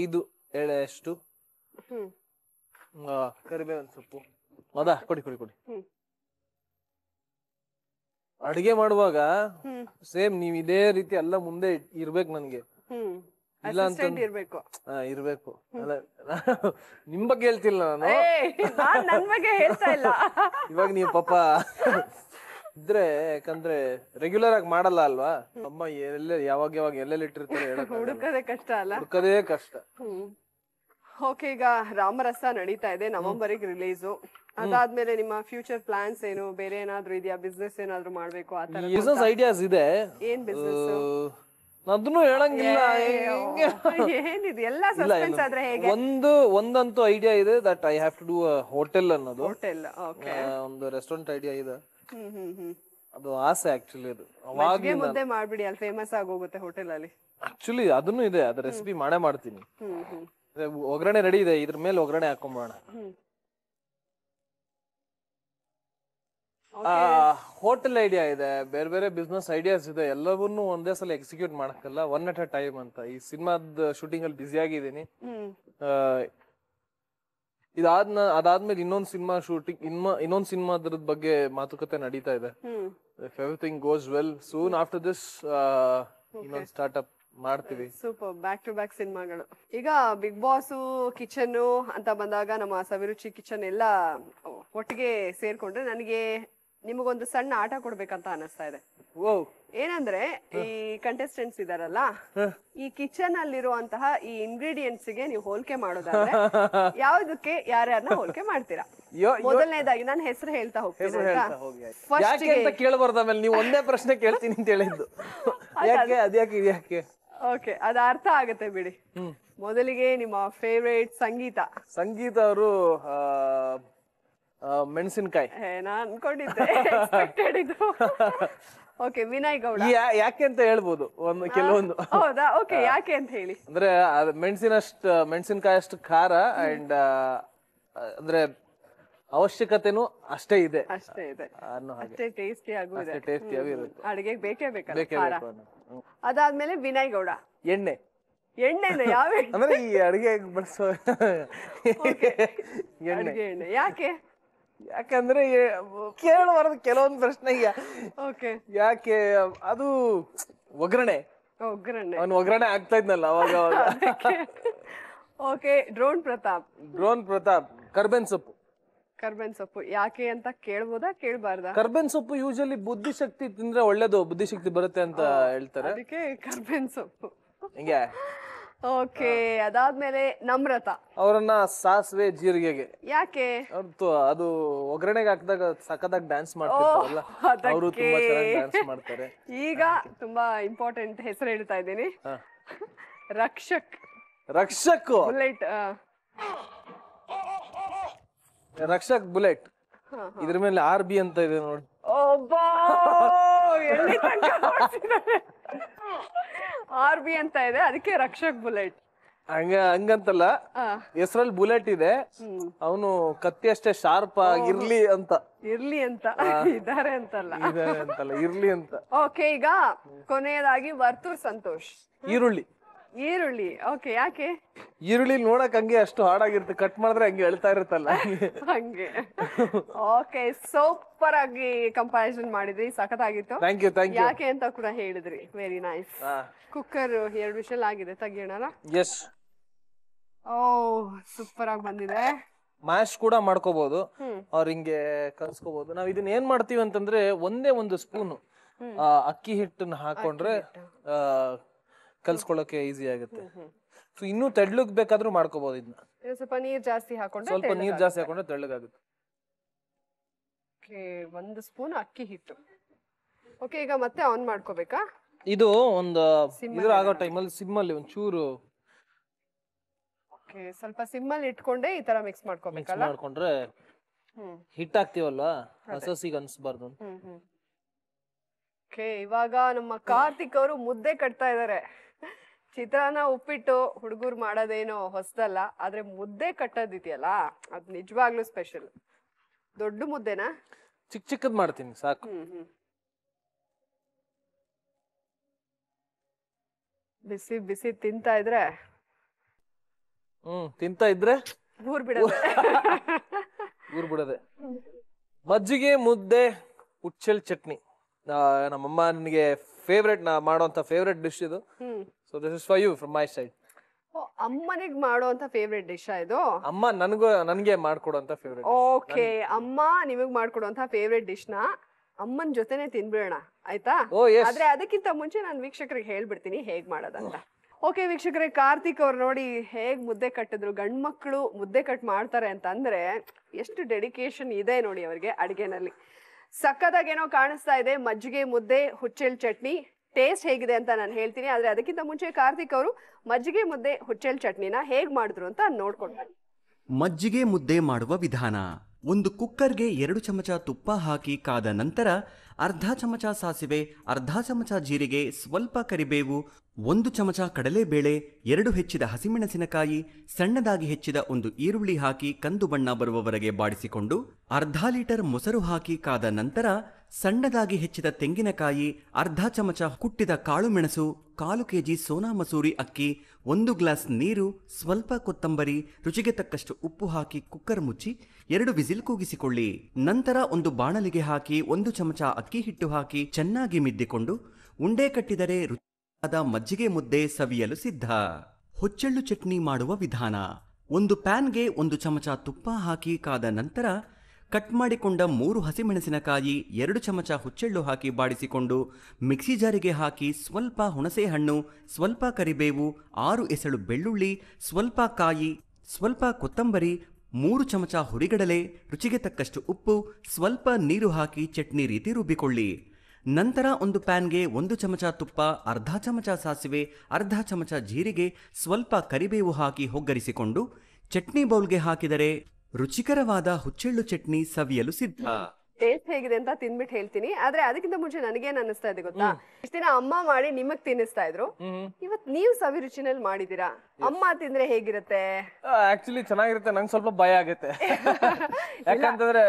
ಐದು ಎಳೆಯಷ್ಟು ಎಷ್ಟು ಆ, ಕರಿಬೇವಿನ ಸೊಪ್ಪು ಅದ ಕೊಡಿ ಕೊಡಿ ಕೊಡಿ ಅಡಿಗೆ ಮಾಡುವಾಗ ಸೇಮ್ ನೀವ್ ಇದೇ ರೀತಿ ಎಲ್ಲ ಮುಂದೆ ಇರ್ಬೇಕು ನನ್ಗೆ ಇಲ್ಲ ಅಂತ ಇರ್ಬೇಕು ಹಾ ಇರ್ಬೇಕು ಅಲ್ಲ ನಿಮ್ ಬಗ್ಗೆ ಹೇಳ್ತಿಲ್ಲ ನಾನು ಇವಾಗ ನೀವು ಪಾಪ ಇದ್ರೆ ಯಾಕಂದ್ರೆ ರೆಗ್ಯುಲರ್ ಆಗಿ ಮಾಡಲ್ಲ ಅಲ್ವಾ ಅಮ್ಮ ಎಲ್ಲ ಯಾವಾಗ ಯಾವಾಗ ಎಲ್ಲೆಲ್ಲಿ ಇಟ್ಟಿರ್ತಾರೆ ಹೇಳಕ್ ಕಷ್ಟ ಅಲ್ಲ ಹುಡುಕದೇ ಕಷ್ಟ ಓಕೆ ಈಗ ರಾಮರಸ ನಡೀತಾ ಇದೆ ಗೆ ರಿಲೀಸ್ ಅದಾದ್ಮೇಲೆ ನಿಮ್ಮ ಫ್ಯೂಚರ್ ಪ್ಲಾನ್ಸ್ ಏನು ಬೇರೆ ಏನಾದ್ರೂ ಇದೆಯಾ ಬಿಸ್ನೆಸ್ ಏನಾದ್ರೂ ಮಾಡ್ಬೇಕು ಆ ತರ ಬಿಸ್ನೆಸ್ ಐಡಿಯಾಸ್ ಇದೆ ಏನ್ ಬಿಸ್ನೆಸ್ ಅದನ್ನು ಹೇಳಂಗಿಲ್ಲ ಏನಿದೆ ಎಲ್ಲ ಸಸ್ಪೆನ್ಸ್ ಆದ್ರೆ ಹೇಗೆ ಒಂದು ಒಂದಂತೂ ಐಡಿಯಾ ಇದೆ that I have to do hotel ಅನ್ನೋದು ಹೋಟೆಲ್ ಓಕೆ ಒಂದು ರೆಸ್ಟೋರೆಂಟ್ ಐಡಿಯಾ ಇದೆ ಅದು ಆಸೆ ಆಕ್ಚುಲಿ ಅದು ಅವಾಗ್ಲೇ ಮುದ್ದೆ ಮಾಡ್ಬಿಡಿ ಅಲ್ಲಿ ಫೇಮಸ್ ಆಗೋಗುತ್ತೆ ಹೋಟೆಲ್ ಅಲ್ಲಿ ಆಕ್ಚುಲಿ ಅದನ್ನು ಇದೆ ಅದ ರೆಸಿಪಿ ಮಾಡೇ ಮಾಡ್ತೀನಿ ಒಗ್ಗರಣೆ ರೆಡಿ ಇದೆ ಇದ್ರ ಮೇಲೆ ಒಗ್ಗರಣೆ ಹಾಕೊಂಬೋಣ ಹೋಟೆಲ್ ಐಡಿಯಾ ಇದೆ ಬೇರೆ ಬೇರೆ ಬಿಸ್ನೆಸ್ ಐಡಿಯಾಸ್ ಇದೆ ಎಲ್ಲವನ್ನೂ ಒಂದೇ ಸಲ ಎಕ್ಸಿಕ್ಯೂಟ್ ಮಾಡಕ್ಕಲ್ಲ ಒನ್ ಅಟ್ ಅ ಟೈಮ್ ಅಂತ ಈ ಸಿನಿಮಾದ ಶೂಟಿಂಗ್ ಅಲ್ಲಿ ಬ್ಯುಸಿ ಆಗಿದ್ದೀನಿ ಇದಾದ್ನ ಅದಾದ್ಮೇಲೆ ಇನ್ನೊಂದ್ ಸಿನಿಮಾ ಶೂಟಿಂಗ್ ಇನ್ಮ ಇನ್ನೊಂದ್ ಸಿನಿಮಾ ಅದ್ರದ್ ಬಗ್ಗೆ ಮಾತುಕತೆ ನಡೀತಾ ಇದೆ if everything goes well soon after this ಇನ್ನೊಂದ್ ಸ್ಟಾರ್ಟ್ ಅಪ್ ಮಾಡ್ತೀವಿ ಸೂಪರ್ ಬ್ಯಾಕ್ ಟು ಬ್ಯಾಕ್ ಸಿನಿಮಾಗಳು ಈಗ ಬಿಗ್ ಬಾಸ್ ಕಿಚನ್ ಅಂತ ಬಂದಾಗ ನಮ್ಮ ಸವಿರುಚಿ ಕಿಚನ್ ಎಲ್ಲ ಒಟ್ಟಿಗೆ ಸೇರ್ಕೊಂಡ್ರೆ ನನಗೆ ನಿಮಗೊಂದು ಸಣ್ಣ ಆಟ ಕೊಡ್ಬೇಕಂತ ಅನಿಸ್ತಾ ಇದೆ ಓ ಏನಂದ್ರೆ ಈ ಕಂಟೆಸ್ಟೆಂಟ್ಸ್ ಇದಾರಲ್ಲ ಈ ಕಿಚನ್ ಅಲ್ಲಿರುವಂತಹ ಈ ಇಂಗ್ರೀಡಿಯೆಂಟ್ಸ್ ಗೆ ನೀವು ಹೋಲಿಕೆ ಮಾಡೋದಾದ್ರೆ ಯಾವ್ದಕ್ಕೆ ಯಾರ್ಯಾರನ್ನ ಹೋಲಿಕೆ ಮಾಡ್ತೀರಾ ಮೊದಲನೇದಾಗಿ ನಾನು ಹೆಸರು ಹೇಳ್ತಾ ಹೋಗ್ತೀನಿ ಯಾಕೆ ಅಂತ ನೀವು ಒಂದೇ ಪ್ರಶ್ನೆ ಕೇಳ್ತೀನಿ ಅಂತ ಹೇಳಿದ್ದು ಯಾಕೆ ಅದ್ಯಾಕೆ ಇದ್ಯಾಕೆ ಓಕೆ ಅದ ಅರ್ಥ ಆಗುತ್ತೆ ಬಿಡಿ ಮೊದಲಿಗೆ ನಿಮ್ಮ ಫೇವರೇಟ್ ಸಂಗೀತ ಸಂಗೀತ ಅವರು ಮೆಣಸಿನಕಾಯಿ ನಾನು ಅನ್ಕೊಂಡಿದ್ದೆ ಎಕ್ಸ್ಪೆಕ್ಟೆಡ್ ಇದು ಓಕೆ ವಿನಯ್ ಗೌಡ ಯಾಕೆ ಅಂತ ಹೇಳ್ಬೋದು ಒಂದು ಕೆಲವೊಂದು ಹೌದಾ ಓಕೆ ಯಾಕೆ ಅಂತ ಹೇಳಿ ಅಂದ್ರೆ ಮೆಣಸಿನಷ್ಟು ಮೆಣಸಿನಕಾಯಿ ಅಷ್ಟು ಖಾರ ಅಂಡ್ ಅಂದ್ರೆ ಅವಶ್ಯಕತೆನೂ ಅಷ್ಟೇ ಇದೆ ಅಷ್ಟೇ ಇದೆ ಅನ್ನೋ ಅಷ್ಟೇ ಟೇಸ್ಟಿ ಆಗೂ ಇದೆ ಆಗಿರುತ್ತೆ ಇರುತ್ತೆ ಅಡುಗೆಗೆ ಬೇಕೇ ಬೇಕಲ್ಲ ಬೇಕೇ ಅದಾದ್ಮೇಲೆ ವಿನಯ್ ಗೌಡ ಎಣ್ಣೆ ಎಣ್ಣೆ ಯಾವ ಅಂದ್ರೆ ಈ ಅಡಿಗೆ ಬಳಸೋ ಎಣ್ಣೆ ಎಣ್ಣೆ ಯಾಕೆ ಯಾಕಂದ್ರೆ ಕೇಳಬಾರದು ಕೆಲವೊಂದು ಪ್ರಶ್ನೆ ಓಕೆ ಯಾಕೆ ಅದು ಒಗ್ಗರಣೆ ಒಗ್ಗರಣೆ ಅವನು ಒಗ್ಗರಣೆ ಆಗ್ತಾ ಇದ್ನಲ್ಲ ಅವಾಗ okay drone Prathap drone Prathap ಕರ್ಬೆನ್ ಸೊಪ್ಪು ಕರ್ಬೆನ್ ಸೊಪ್ಪು ಯಾಕೆ ಅಂತ ಕೇಳ್ಬೋದಾ ಕೇಳ್ಬಾರ್ದ ಕರ್ಬೆನ್ ಸೊಪ್ಪು ಯೂಶಲಿ ಬುದ್ಧಿಶಕ್ತಿ ತಿಂದ್ರೆ ಒಳ್ಳೇದು ಬುದ್ಧಿಶಕ್ತಿ ಬರುತ್ತೆ ಅಂತ ಹೇಳ್ತಾರೆ ಅದಕ್ಕೆ ಕರ್ಬೆನ್ ಸೊಪ್ಪು ಹಿಂಗೆ ಓಕೆ ಅದಾದ್ಮೇಲೆ ನಮ್ರತ ಅವರನ್ನ ಸಾಸಿವೆ ಜೀರಿಗೆಗೆ ಯಾಕೆ ಅದು ಒಗ್ಗರಣೆಗೆ ಹಾಕಿದಾಗ ಸಖತ್ತಾಗಿ ಡ್ಯಾನ್ಸ್ ಅವರು ತುಂಬಾ ಮಾಡ್ತಾರೆ ಈಗ ತುಂಬಾ ಇಂಪಾರ್ಟೆಂಟ್ ಹೆಸರು ಹೇಳ್ತಾ ಇದ್ದೀನಿ ರಕ್ಷಕ್ ರಕ್ಷಕ್ ಬುಲೆಟ್ ರಕ್ಷಕ್ ಬುಲೆಟ್ ಇದ್ರ ಮೇಲೆ ಆರ್ ಬಿ ಅಂತ ಇದೆ ನೋಡಿ ಆರ್ ಬಿ ಅಂತ ಇದೆ ಅದಕ್ಕೆ ರಕ್ಷಕ್ ಬುಲೆಟ್ ಹಂಗ ಹಂಗಂತಲ್ಲ ಹೆಸರಲ್ಲಿ ಬುಲೆಟ್ ಇದೆ ಅವನು ಕತ್ತಿ ಅಷ್ಟೇ ಶಾರ್ಪ್ ಆಗಿರ್ಲಿ ಅಂತ ಇರ್ಲಿ ಅಂತ ಇದಾರೆ ಅಂತಲ್ಲ ಅಂತಲ್ಲ ಇರ್ಲಿ ಅಂತ ಓಕೆ ಈಗ ಕೊನೆಯದಾಗಿ ವರ್ತೂರ್ ಸಂತೋಷ್ ಈರುಳ್ಳಿ ಈರುಳ್ಳಿ ಓಕೆ ಯಾಕೆ ಈರುಳ್ಳಿ ನೋಡಕ್ ಹಂಗೆ ಅಷ್ಟು ಹಾಡಾಗಿರುತ್ತೆ ಕಟ್ ಮಾಡಿದ್ರೆ ಹಂಗೆ ಹೇಳ್ತಾ ಇರುತ್ತಲ್ಲ ಹಂಗೆ ಓಕೆ ಸೂಪರ್ ಆಗಿ ಕಂಪಾರಿಸನ್ ಮಾಡಿದ್ರಿ ಸಖತ್ ಆಗಿತ್ತು ಥ್ಯಾಂಕ್ ಯು ಥ್ಯಾಂಕ್ ಯು ಯಾಕೆ ಅಂತ ಕೂಡ ಹೇಳಿದ್ರಿ ವೆರಿ ನೈಸ್ ಕುಕ್ಕರ್ ಎರಡು ವಿಷಲ್ ಆಗಿದೆ ತೆಗಿಯೋಣ ಎಸ್ ಓ ಸೂಪರ್ ಆಗಿ ಬಂದಿದೆ ಮ್ಯಾಶ್ ಕೂಡ ಮಾಡ್ಕೋಬಹುದು ಅವ್ರ ಹಿಂಗೆ ಕಲ್ಸ್ಕೋಬಹುದು ನಾವ್ ಇದನ್ನ ಏನ್ ಮಾಡ್ತೀವಿ ಅಂತಂದ್ರೆ ಒಂದೇ ಒಂದು ಸ್ಪೂನ್ ಅಕ್ಕಿ ಹಿಟ್ಟನ್ನ ಹಾಕೊಂಡ್ರೆ ಕಲ್ಸ್ಕೊಳ್ಳೋಕೆ ಈಸಿ ಆಗುತ್ತೆ ಸೊ ಇನ್ನೂ ತೆಳ್ಳಗ್ ಬೇಕಾದ್ರೂ ಮಾಡ್ಕೋಬಹುದು ಇದನ್ನ ಸ್ವಲ್ಪ ನೀರ್ ಜಾಸ್ತಿ ಹಾಕೊಂಡ್ರೆ ಸ್ವಲ್ಪ ನೀರ್ ಜಾಸ್ತಿ ಹಾಕೊಂಡ್ರೆ ತೆಳ್ಳಗಾಗುತ್ತೆ ಒಂದು ಸ್ಪೂನ್ ಅಕ್ಕಿ ಹಿಟ್ಟು ಓಕೆ ಈಗ ಮತ್ತೆ ಆನ್ ಮಾಡ್ಕೋಬೇಕಾ ಇದು ಒಂದು ಇದ್ರ ಆಗೋ ಟೈಮಲ್ಲಿ ಒಂದು ಒಂಚೂರು ಓಕೆ ಸ್ವಲ್ಪ ಸಿಮ್ ಅಲ್ಲಿ ಇಟ್ಕೊಂಡೆ ಈ ತರ ಮಿಕ್ಸ್ ಮಾಡ್ಕೋಬೇಕಲ್ಲ ಮಾಡ್ಕೊಂಡ್ರೆ ಹಿಟ್ ಹಾಕ್ತಿವಲ್ಲ ಹಸಸಿಗೆ ಅನ್ಸ್ಬಾರ್ದು ಓಕೆ ಇವಾಗ ನಮ್ಮ ಕಾರ್ತಿಕ್ ಅವರು ಮುದ್ದೆ ಕಟ್ತಾ ಇದ್ದಾರೆ ಚಿತ್ರಾನ್ನ ಉಪ್ಪಿಟ್ಟು ಹುಡುಗರು ಮಾಡೋದೇನೋ ಹೊಸದಲ್ಲ ಆದ್ರೆ ಮುದ್ದೆ ಕಟ್ಟೋದಿದೆಯಲ್ಲ ಅದ್ ನಿಜವಾಗ್ಲೂ ಸ್ಪೆಷಲ್ ದೊಡ್ಡ ಮುದ್ದೆನಾ ಚಿಕ್ಕ ಚಿಕ್ಕದ್ ಮಾಡ್ತೀನಿ ಸಾಕು ಬಿಸಿ ಬಿಸಿ ತಿಂತಾ ಇದ್ರೆ ಹ್ಮ್ ತಿಂತ ಇದ್ರೆ ಊರ್ ಬಿಡೋದು ಊರ್ ಬಿಡದೆ ಮಜ್ಜಿಗೆ ಮುದ್ದೆ ಉಚ್ಚಲ್ ಚಟ್ನಿ ಆ, ನಮ್ಮಮ್ಮ ನನಗೆ ಫೇವ್ರೆಟ್ ನಾ ಫೇವ್ರೆಟ್ ಡಿಶ್ ಇದು so this is for you from my side ಅಮ್ಮನಿಗೆ ಮಾಡುವಂತ ಫೇವ್ರೆಟ್ ಡಿಶ್ ಇದು ಅಮ್ಮ ನನಗೂ ನನಗೆ ಮಾಡ್ಕೊಡುವಂತ ಫೇವ್ರೆಟ್ ಓಕೆ ಅಮ್ಮ ನಿಮಗೆ ಮಾಡ್ಕೊಡುವಂತ ಫೇವ್ರೆಟ್ ಡಿಶ್ನ ಅಮ್ಮನ ಜೊತೆನೆ ತಿನ್ಬಿಡೋಣ ಆಯ್ತಾ ಆದ್ರೆ ಅದಕ್ಕಿಂತ ಮುಂಚೆ ನಾನು ವೀಕ್ಷಕರಿಗೆ ಹೇಳ್ಬಿಡ್ತೀನಿ ಹೇಗ್ ಮಾಡೋದಂತ ಓಕೆ ವೀಕ್ಷಕರೇ ಕಾರ್ತಿಕ್ ಅವ್ರು ನೋಡಿ ಹೇಗ್ ಮುದ್ದೆ ಕಟ್ಟಿದ್ರು ಗಂಡ್ ಮಕ್ಕಳು ಮುದ್ದೆ ಕಟ್ ಮಾಡ್ತಾರೆ ಅಂತ ಅಂದ್ರೆ ಎಷ್ಟು ಡೆಡಿಕೇಶನ್ ಇದೆ ನೋಡಿ ಅವ್ರಿಗೆ ಅಡಿಗೆನಲ್ಲಿ ಏನೋ ಕಾಣಿಸ್ತಾ ಇದೆ ಮಜ್ಜಿಗೆ ಮುದ್ದೆ ಹುಚ್ಚೆಲ್ ಚಟ್ನಿ ಟೇಸ್ಟ್ ಹೇಗಿದೆ ಅಂತ ನಾನು ಹೇಳ್ತೀನಿ ಆದರೆ ಅದಕ್ಕಿಂತ ಮುಂಚೆ ಕಾರ್ತಿಕ್ ಅವರು ಮಜ್ಜಿಗೆ ಮುದ್ದೆ ಹುಚ್ಚೆಲ್ ಚಟ್ನಿನ ಹೇಗೆ ಮಾಡಿದ್ರು ಅಂತ ನೋಡ್ಕೊಂಡು ಮಜ್ಜಿಗೆ ಮುದ್ದೆ ಮಾಡುವ ವಿಧಾನ ಒಂದು ಕುಕ್ಕರ್ಗೆ ಎರಡು ಚಮಚ ತುಪ್ಪ ಹಾಕಿ ಕಾದ ನಂತರ ಅರ್ಧ ಚಮಚ ಸಾಸಿವೆ ಅರ್ಧ ಚಮಚ ಜೀರಿಗೆ ಸ್ವಲ್ಪ ಕರಿಬೇವು ಒಂದು ಚಮಚ ಕಡಲೆಬೇಳೆ ಎರಡು ಹೆಚ್ಚಿದ ಹಸಿಮೆಣಸಿನಕಾಯಿ ಸಣ್ಣದಾಗಿ ಹೆಚ್ಚಿದ ಒಂದು ಈರುಳ್ಳಿ ಹಾಕಿ ಕಂದು ಬಣ್ಣ ಬರುವವರೆಗೆ ಬಾಡಿಸಿಕೊಂಡು ಅರ್ಧ ಲೀಟರ್ ಮೊಸರು ಹಾಕಿ ಕಾದ ನಂತರ ಸಣ್ಣದಾಗಿ ಹೆಚ್ಚಿದ ತೆಂಗಿನಕಾಯಿ ಅರ್ಧ ಚಮಚ ಕುಟ್ಟಿದ ಕಾಳುಮೆಣಸು ಮೆಣಸು ಕಾಲು ಕೆಜಿ ಸೋನಾ ಮಸೂರಿ ಅಕ್ಕಿ ಒಂದು ಗ್ಲಾಸ್ ನೀರು ಸ್ವಲ್ಪ ಕೊತ್ತಂಬರಿ ರುಚಿಗೆ ತಕ್ಕಷ್ಟು ಉಪ್ಪು ಹಾಕಿ ಕುಕ್ಕರ್ ಮುಚ್ಚಿ ಎರಡು ವಿಸಿಲ್ ಕೂಗಿಸಿಕೊಳ್ಳಿ ನಂತರ ಒಂದು ಬಾಣಲಿಗೆ ಹಾಕಿ ಒಂದು ಚಮಚ ಅಕ್ಕಿ ಹಿಟ್ಟು ಹಾಕಿ ಚೆನ್ನಾಗಿ ಮಿದ್ದಿಕೊಂಡು ಉಂಡೆ ಕಟ್ಟಿದರೆ ರುಚಿಯಾದ ಮಜ್ಜಿಗೆ ಮುದ್ದೆ ಸವಿಯಲು ಸಿದ್ಧ ಹೊಚ್ಚೆಳ್ಳು ಚಟ್ನಿ ಮಾಡುವ ವಿಧಾನ ಒಂದು ಪ್ಯಾನ್ಗೆ ಒಂದು ಚಮಚ ತುಪ್ಪ ಹಾಕಿ ಕಾದ ನಂತರ ಕಟ್ ಮಾಡಿಕೊಂಡ ಮೂರು ಹಸಿಮೆಣಸಿನಕಾಯಿ ಎರಡು ಚಮಚ ಹುಚ್ಚೆಳ್ಳು ಹಾಕಿ ಬಾಡಿಸಿಕೊಂಡು ಮಿಕ್ಸಿ ಜಾರಿಗೆ ಹಾಕಿ ಸ್ವಲ್ಪ ಹುಣಸೆಹಣ್ಣು ಸ್ವಲ್ಪ ಕರಿಬೇವು ಆರು ಎಸಳು ಬೆಳ್ಳುಳ್ಳಿ ಸ್ವಲ್ಪ ಕಾಯಿ ಸ್ವಲ್ಪ ಕೊತ್ತಂಬರಿ ಮೂರು ಚಮಚ ಹುರಿಗಡಲೆ ರುಚಿಗೆ ತಕ್ಕಷ್ಟು ಉಪ್ಪು ಸ್ವಲ್ಪ ನೀರು ಹಾಕಿ ಚಟ್ನಿ ರೀತಿ ರುಬ್ಬಿಕೊಳ್ಳಿ ನಂತರ ಒಂದು ಪ್ಯಾನ್ಗೆ ಒಂದು ಚಮಚ ತುಪ್ಪ ಅರ್ಧ ಚಮಚ ಸಾಸಿವೆ ಅರ್ಧ ಚಮಚ ಜೀರಿಗೆ ಸ್ವಲ್ಪ ಕರಿಬೇವು ಹಾಕಿ ಹೊಗ್ಗರಿಸಿಕೊಂಡು ಚಟ್ನಿ ಬೌಲ್ಗೆ ಹಾಕಿದರೆ ರುಚಿಕರವಾದ ಹುಚ್ಚೆಳ್ಳು ಚಟ್ನಿ ಸವಿಯಲು ಸಿದ್ಧ ಟೇಸ್ಟ್ ಹೇಗಿದೆ ಅಂತ ತಿನ್ಬಿಟ್ಟು ಹೇಳ್ತೀನಿ ಆದ್ರೆ ಅದಕ್ಕಿಂತ ಮುಂಚೆ ನನಗೇನ್ ಅನಿಸ್ತಾ ಇದೆ ಗೊತ್ತಾ ಇಷ್ಟ ದಿನ ಅಮ್ಮ ಮಾಡಿ ನಿಮಗ್ ತಿನ್ನಿಸ್ತಾ ಇದ್ರು ಇವತ್ ನೀವು ಸವಿ ರುಚಿನಲ್ಲಿ ಮಾಡಿದೀರಾ ಅಮ್ಮ ತಿಂದ್ರೆ ಹೇಗಿರುತ್ತೆ ಆಕ್ಚುಲಿ ಚೆನ್ನಾಗಿರುತ್ತೆ ನಂಗೆ ಸ್ವಲ್ಪ ಭಯ ಆಗುತ್ತೆ ಯಾಕಂತಂದ್ರೆ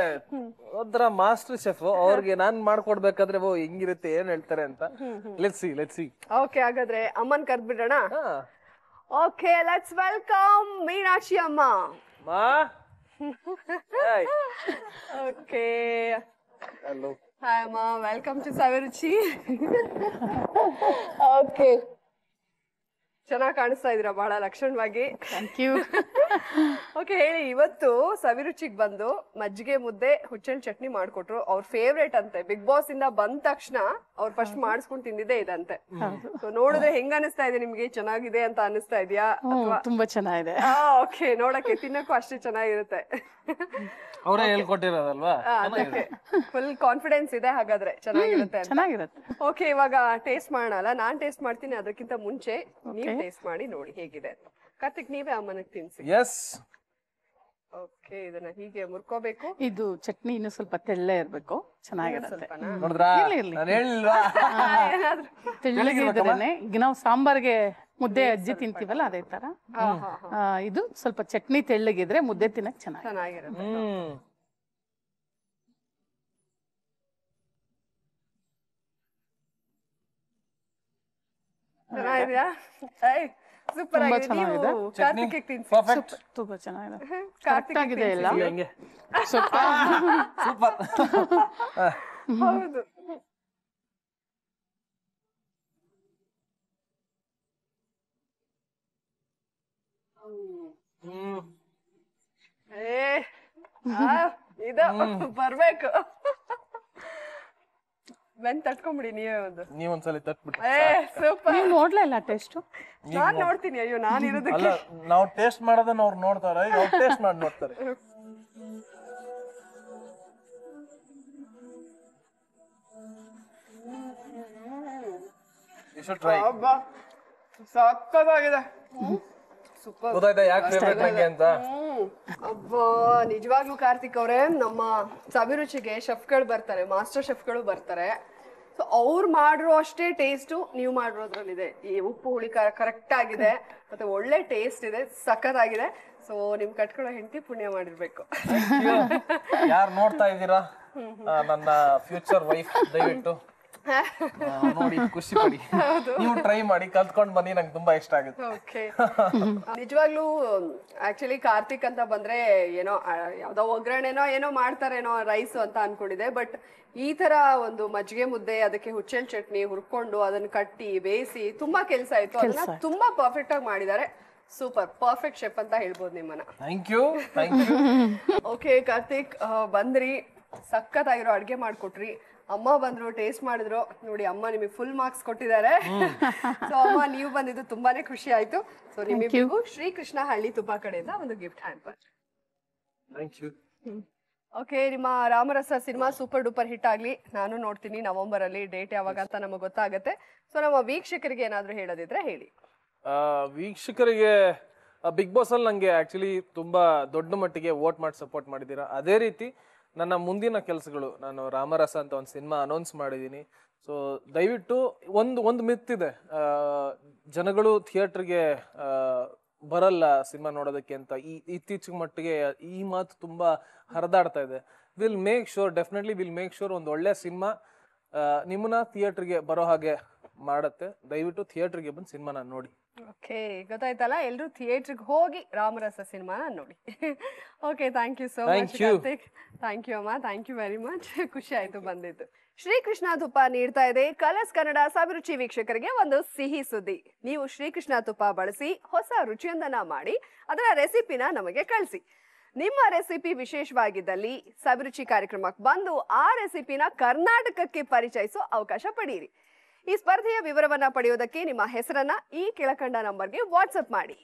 ಒಂಥರ ಮಾಸ್ಟರ್ ಶೆಫ್ ಅವ್ರಿಗೆ ನಾನ್ ಮಾಡ್ಕೊಡ್ಬೇಕಾದ್ರೆ ಓ ಹೆಂಗಿರುತ್ತೆ ಏನ್ ಹೇಳ್ತಾರೆ ಅಂತ let's see let's see okay ಹಾಗಾದ್ರೆ ಅಮ್ಮನ್ ಬಿಡೋಣ ಓಕೆ ಲೆಟ್ಸ್ ವೆಲ್ಕಮ್ ಮೀನಾಕ್ಷಿ ಅಮ್ಮ ಮಾ Hi. Okay. Hello. Hi, Ma. Welcome to Savaruchi. okay. ಚೆನ್ನಾಗಿ ಕಾಣಿಸ್ತಾ ಇದೀರಾ ಬಹಳ ಲಕ್ಷಣವಾಗಿ ಥ್ಯಾಂಕ್ ಯು ಓಕೆ ಹೇಳಿ ಇವತ್ತು ಸವಿರುಚಿಗ್ ಬಂದು ಮಜ್ಜಿಗೆ ಮುದ್ದೆ ಹುಚ್ಚಣ್ಣ ಚಟ್ನಿ ಮಾಡ್ಕೊಟ್ರು ಅವ್ರ ಫೇವ್ರೇಟ್ ಅಂತೆ ಬಿಗ್ ಬಾಸ್ ಇಂದ ಬಂದ ತಕ್ಷಣ ಅವ್ರು ಫಸ್ಟ್ ಮಾಡಿಸ್ಕೊಂಡ್ ತಿಂದಿದ್ದೆ ಇದಂತೆ ಸೊ ನೋಡಿದ್ರೆ ಹೆಂಗ ಅನಿಸ್ತಾ ಇದೆ ನಿಮ್ಗೆ ಚೆನ್ನಾಗಿದೆ ಅಂತ ಅನಿಸ್ತಾ ಇದೆಯಾ ತುಂಬಾ ಚೆನ್ನಾಗಿದೆ ಓಕೆ ನೋಡಕ್ಕೆ ತಿನ್ನಕ್ಕೂ ಅಷ್ಟೇ ಚೆನ್ನಾಗಿರುತ್ತೆ ಅವರೇ ಹೇಳ್ಕೊಟ್ಟಿರೋದಲ್ವಾ ಫುಲ್ ಕಾನ್ಫಿಡೆನ್ಸ್ ಇದೆ ಹಾಗಾದ್ರೆ ಚೆನ್ನಾಗಿರುತ್ತೆ ಚೆನ್ನಾಗಿರುತ್ತೆ ಓಕೆ ಇವಾಗ ಟೇಸ್ಟ್ ಮಾಡೋಣ ನಾನ್ ಟೇಸ್ಟ್ ಮಾಡ್ತೀನಿ ಅದಕ್ಕಿಂತ ಮುಂಚೆ ನೀವು ಟೇಸ್ಟ್ ಮಾಡಿ ನೋಡಿ ಹೇಗಿದೆ ಕಾರ್ತಿಕ್ ನೀವೇ ಅಮ್ಮನಿಗೆ ತಿನ್ಸಿ ಎಸ್ ಓಕೆ ಇದನ್ನ ಹೀಗೆ ಮುರ್ಕೋಬೇಕು ಇದು ಚಟ್ನಿ ಇನ್ನು ಸ್ವಲ್ಪ ತೆಳ್ಳೆ ಇರ್ಬೇಕು ಚೆನ್ನಾಗಿರುತ್ತೆ ನೋಡಿದ್ರಾ ಇರ್ಲಿ, ನಾನು ಹೇಳಿಲ್ವಾ ತೆಳ್ಳಗಿದ್ರೆ ನಾವು ಸಾಂಬಾರ್ಗೆ ಮುದ್ದೆ ಅಜ್ಜಿ ತಿಂತೀವಲ್ಲ ಅದೇ ತರ ಆ, ಇದು ಸ್ವಲ್ಪ ಚಟ್ನಿ ತೆಳ್ಳಗಿದ್ರೆ ಮುದ್ದೆ ತಿನ್ನಕ್ ಚೆನ್ನಾಗಿ ಚೆನ್ನಾಗಿರುತ್ತೆ ಚೆನ್ನಾಗಿದ್ಯಾ ಏಯ್ ಸೂಪರ್ ತುಂಬಾ ಆಗಿದೆ ಚೆನ್ನಾಗಿದೆ. ನೀವು ಚಟ್ನಿ ಕಾರ್ತಿಕ್ ತಿನ್ಸಿ ಪರ್ಫೆಕ್ಟ್ ತುಂಬಾ ಚೆನ್ನಾಗಿದೆ ಕರೆಕ್ಟ್ ಆಗಿದೆ ಎಲ್ಲ ಹೆಂಗೆ ಸ್ವಲ್ಪ ಸೂಪರ್ ಹೌದು ಏ ಆ, ಇದು ಬರ್ಬೇಕು ಬೆನ್ ತಟ್ಕೊಂಬಿಡಿ ನೀವೇ ಒಂದು ನೀವ್ ಒಂದ್ಸಲ ತಟ್ಬಿಟ್ರೆ ಸೂಪರ್ ನೀವು ನೋಡ್ಲಾ ಇಲ್ಲ ಟೇಸ್ಟು ನಾನ್ ನೋಡ್ತೀನಿ ಅಯ್ಯೋ ನಾನು ಇರೋದಕ್ಕೆ ನಾವು ಟೇಸ್ಟ್ ಮಾಡೋದನ್ನ ಅವ್ರು ನೋಡ್ತಾರೆ ಅವ್ರು ಟೇಸ್ಟ್ ಮಾಡಿ ನೋಡ್ತಾರೆ ಟ್ರೈ ಅಬ್ಬಾ ಸಕ್ಕತ್ತಾಗಿದೆ ಸೂಪರ್ ಗೊತ್ತಾಯ್ತಾ ಯಾಕೆ ಫೇವ್ರೇಟ್ ನಂಗೆ ಅಂತ ಅಬ್ಬಾ ನಿಜವಾಗ್ಲೂ ಕಾರ್ತಿಕ್ ಅವರೇ ನಮ್ಮ ಸಭಿರುಚಿಗೆ ಶೆಫ್ಗಳು ಬರ್ತಾರೆ ಮಾಸ್ಟರ್ ಶೆಫ್ಗಳು ಬರ್ತಾರೆ ಸೊ ಅವ್ರು ಮಾಡಿರೋ ಅಷ್ಟೇ ಟೇಸ್ಟು ನೀವು ಮಾಡಿರೋದ್ರಲ್ಲಿದೆ ಈ ಉಪ್ಪು ಹುಳಿ ಕರೆಕ್ಟ್ ಆಗಿದೆ ಮತ್ತೆ ಒಳ್ಳೆ ಟೇಸ್ಟ್ ಇದೆ ಆಗಿದೆ ಸೊ ನಿಮ್ ಕಟ್ಕೊಳ್ಳೋ ಹೆಂಡತಿ ಪುಣ್ಯ ಮಾಡಿರ್ಬೇಕು ಯಾರು ನೋಡ್ತಾ ಇದ್ದೀರಾ ನನ್ನ ಫ್ಯೂಚರ್ ವೈಫ್ ದಯವಿಟ್ಟು ನೋಡಿ ಖುಷಿ ಪಡಿ ನೀವು ಟ್ರೈ ಮಾಡಿ ಕಲ್ತ್ಕೊಂಡ್ ಬನ್ನಿ ನಂಗೆ ತುಂಬಾ ಇಷ್ಟ ಆಗುತ್ತೆ ಓಕೆ ನಿಜವಾಗ್ಲೂ ಆಕ್ಚುಲಿ ಕಾರ್ತಿಕ್ ಅಂತ ಬಂದ್ರೆ ಏನೋ ಯಾವ್ದೋ ಒಗ್ಗರಣೆನೋ ಏನೋ ಮಾಡ್ತಾರೇನೋ ರೈಸ್ ಅಂತ ಅನ್ಕೊಂಡಿದೆ ಬಟ್ ಈ ತರ ಒಂದು ಮಜ್ಜಿಗೆ ಮುದ್ದೆ ಅದಕ್ಕೆ ಹುಚ್ಚೆಲ್ ಚಟ್ನಿ ಹುರ್ಕೊಂಡು ಅದನ್ನ ಕಟ್ಟಿ ಬೇಯಿಸಿ ತುಂಬಾ ಕೆಲಸ ಆಯ್ತು ಅದನ್ನ ತುಂಬಾ ಪರ್ಫೆಕ್ಟ್ ಆಗಿ ಮಾಡಿದ್ದಾರೆ ಸೂಪರ್ ಪರ್ಫೆಕ್ಟ್ ಶೆಫ್ ಅಂತ ಹೇಳ್ಬೋದು ನಿಮ್ಮನ್ನ ಥ್ಯಾಂಕ್ ಯು ಓಕೆ ಕಾರ್ತಿಕ್ ಬಂದ್ರಿ ಸಖತ್ತಾಗಿರೋ ಅಡುಗೆ ಮಾಡ್ಕೊಟ್ರಿ ಅಮ್ಮ ಬಂದ್ರು ಟೇಸ್ಟ್ ಮಾಡಿದ್ರು ನೋಡಿ ಅಮ್ಮ ನಿಮಗೆ ಫುಲ್ ಮಾರ್ಕ್ಸ್ ಕೊಟ್ಟಿದ್ದಾರೆ ಸೊ ಅಮ್ಮ ನೀವು ಬಂದಿದ್ದು ತುಂಬಾನೇ ಖುಷಿ ಆಯ್ತು ಸೊ ನಿಮಗೂ ಶ್ರೀ ಕೃಷ್ಣ ಹಳ್ಳಿ ತುಪ್ಪ ಕಡೆಯಿಂದ ಒಂದು ಗಿಫ್ಟ್ ಹ್ಯಾಂಪರ್ ಓಕೆ ನಿಮ್ಮ Ramarasa cinema super duper hit ಆಗ್ಲಿ ನಾನು ನೋಡ್ತೀನಿ ನವೆಂಬರ್ ಅಲ್ಲಿ ಡೇಟ್ ಯಾವಾಗ ಅಂತ ನಮಗೆ ಗೊತ್ತಾಗುತ್ತೆ ಸೊ ನಮ್ಮ ವೀಕ್ಷಕರಿಗೆ ಏನಾದರೂ ಹೇಳೋದಿದ್ರೆ ಹೇಳಿ ವೀಕ್ಷಕರಿಗೆ ಬಿಗ್ ಬಾಸ್ ಅಲ್ಲಿ ನನಗೆ ಆಕ್ಚುಲಿ ತುಂಬಾ ದೊಡ್ಡ ಮಟ್ಟಿಗೆ ವೋಟ್ ಮಾಡಿ ಸಪೋರ್ಟ್ ಮಾಡಿದೀರಾ ಅದೇ ರೀತಿ ನನ್ನ ಮುಂದಿನ ಕೆಲಸಗಳು ನಾನು ರಾಮರಸ ಅಂತ ಒಂದು ಸಿನಿಮಾ ಅನೌನ್ಸ್ ಮಾಡಿದ್ದೀನಿ ಸೊ ದಯವಿಟ್ಟು ಒಂದು ಒಂದು ಮಿತ್ತಿದೆ ಜನಗಳು ಥಿಯೇಟ್ರಿಗೆ ಬರಲ್ಲ ಸಿನಿಮಾ ನೋಡೋದಕ್ಕೆ ಅಂತ ಈ ಇತ್ತೀಚಿಗೆ ಮಟ್ಟಿಗೆ ಈ ಮಾತು ತುಂಬ ಹರಿದಾಡ್ತಾ ಇದೆ will make sure definitely will make sure ಒಂದು ಒಳ್ಳೆ ಸಿನಿಮಾ ನಿಮ್ಮನ್ನ ಥಿಯೇಟ್ರಿಗೆ ಬರೋ ಹಾಗೆ ಮಾಡುತ್ತೆ ದಯವಿಟ್ಟು ಥಿಯೇಟ್ರಿಗೆ ಬಂದು ಸಿನಿಮಾನ ನೋಡಿ ಓಕೆ ಗೊತ್ತಾಯ್ತಲ್ಲ ಎಲ್ಲರೂ ಥಿಯೇಟ್ರಿಗೆ ಹೋಗಿ ರಾಮರಸ ಸಿನಿಮಾನ ನೋಡಿ okay thank you so much thank you ಅಮ್ಮ ಥ್ಯಾಂಕ್ ಯು ವೆರಿ ಮಚ್ ಖುಷಿ ಆಯ್ತು ಬಂದಿದ್ದು ಶ್ರೀಕೃಷ್ಣ ತುಪ್ಪ ನೀಡ್ತಾ ಇದೆ ಕಲರ್ಸ್ ಕನ್ನಡ ಸಭಿರುಚಿ ವೀಕ್ಷಕರಿಗೆ ಒಂದು ಸಿಹಿ ಸುದ್ದಿ ನೀವು ಶ್ರೀಕೃಷ್ಣ ತುಪ್ಪ ಬಳಸಿ ಹೊಸ ರುಚಿಯೊಂದನ್ನ ಮಾಡಿ ಅದರ ರೆಸಿಪಿನ ನಮಗೆ ಕಳಿಸಿ ನಿಮ್ಮ ರೆಸಿಪಿ ವಿಶೇಷವಾಗಿದ್ದಲ್ಲಿ ಸಭಿರುಚಿ ಕಾರ್ಯಕ್ರಮಕ್ಕೆ ಬಂದು ಆ ರೆಸಿಪಿನ ಕರ್ನಾಟಕಕ್ಕೆ ಪರಿಚಯಿಸೋ ಅವಕಾಶ ಪಡೆಯಿರಿ ಈ ಸ್ಪರ್ಧೆಯ ವಿವರವನ್ನ ಪಡೆಯೋದಕ್ಕೆ ನಿಮ್ಮ ಹೆಸರನ್ನ ಈ ಕೆಳಕಂಡ ನಂಬರ್ಗೆ ವಾಟ್ಸ್ಆಪ್ ಮಾಡಿ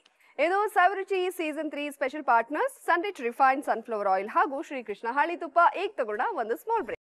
ಇದು Saviruchi season three special partners Sunrich refine sunflower oil ಹಾಗೂ ಶ್ರೀಕೃಷ್ಣ ಹಳಿತುಪ್ಪ ತುಪ್ಪ ಈಗ ತಗೊಳ್ಳ ಒಂದು ಸ್ಮಾಲ್ ಬ್ರೇಕ್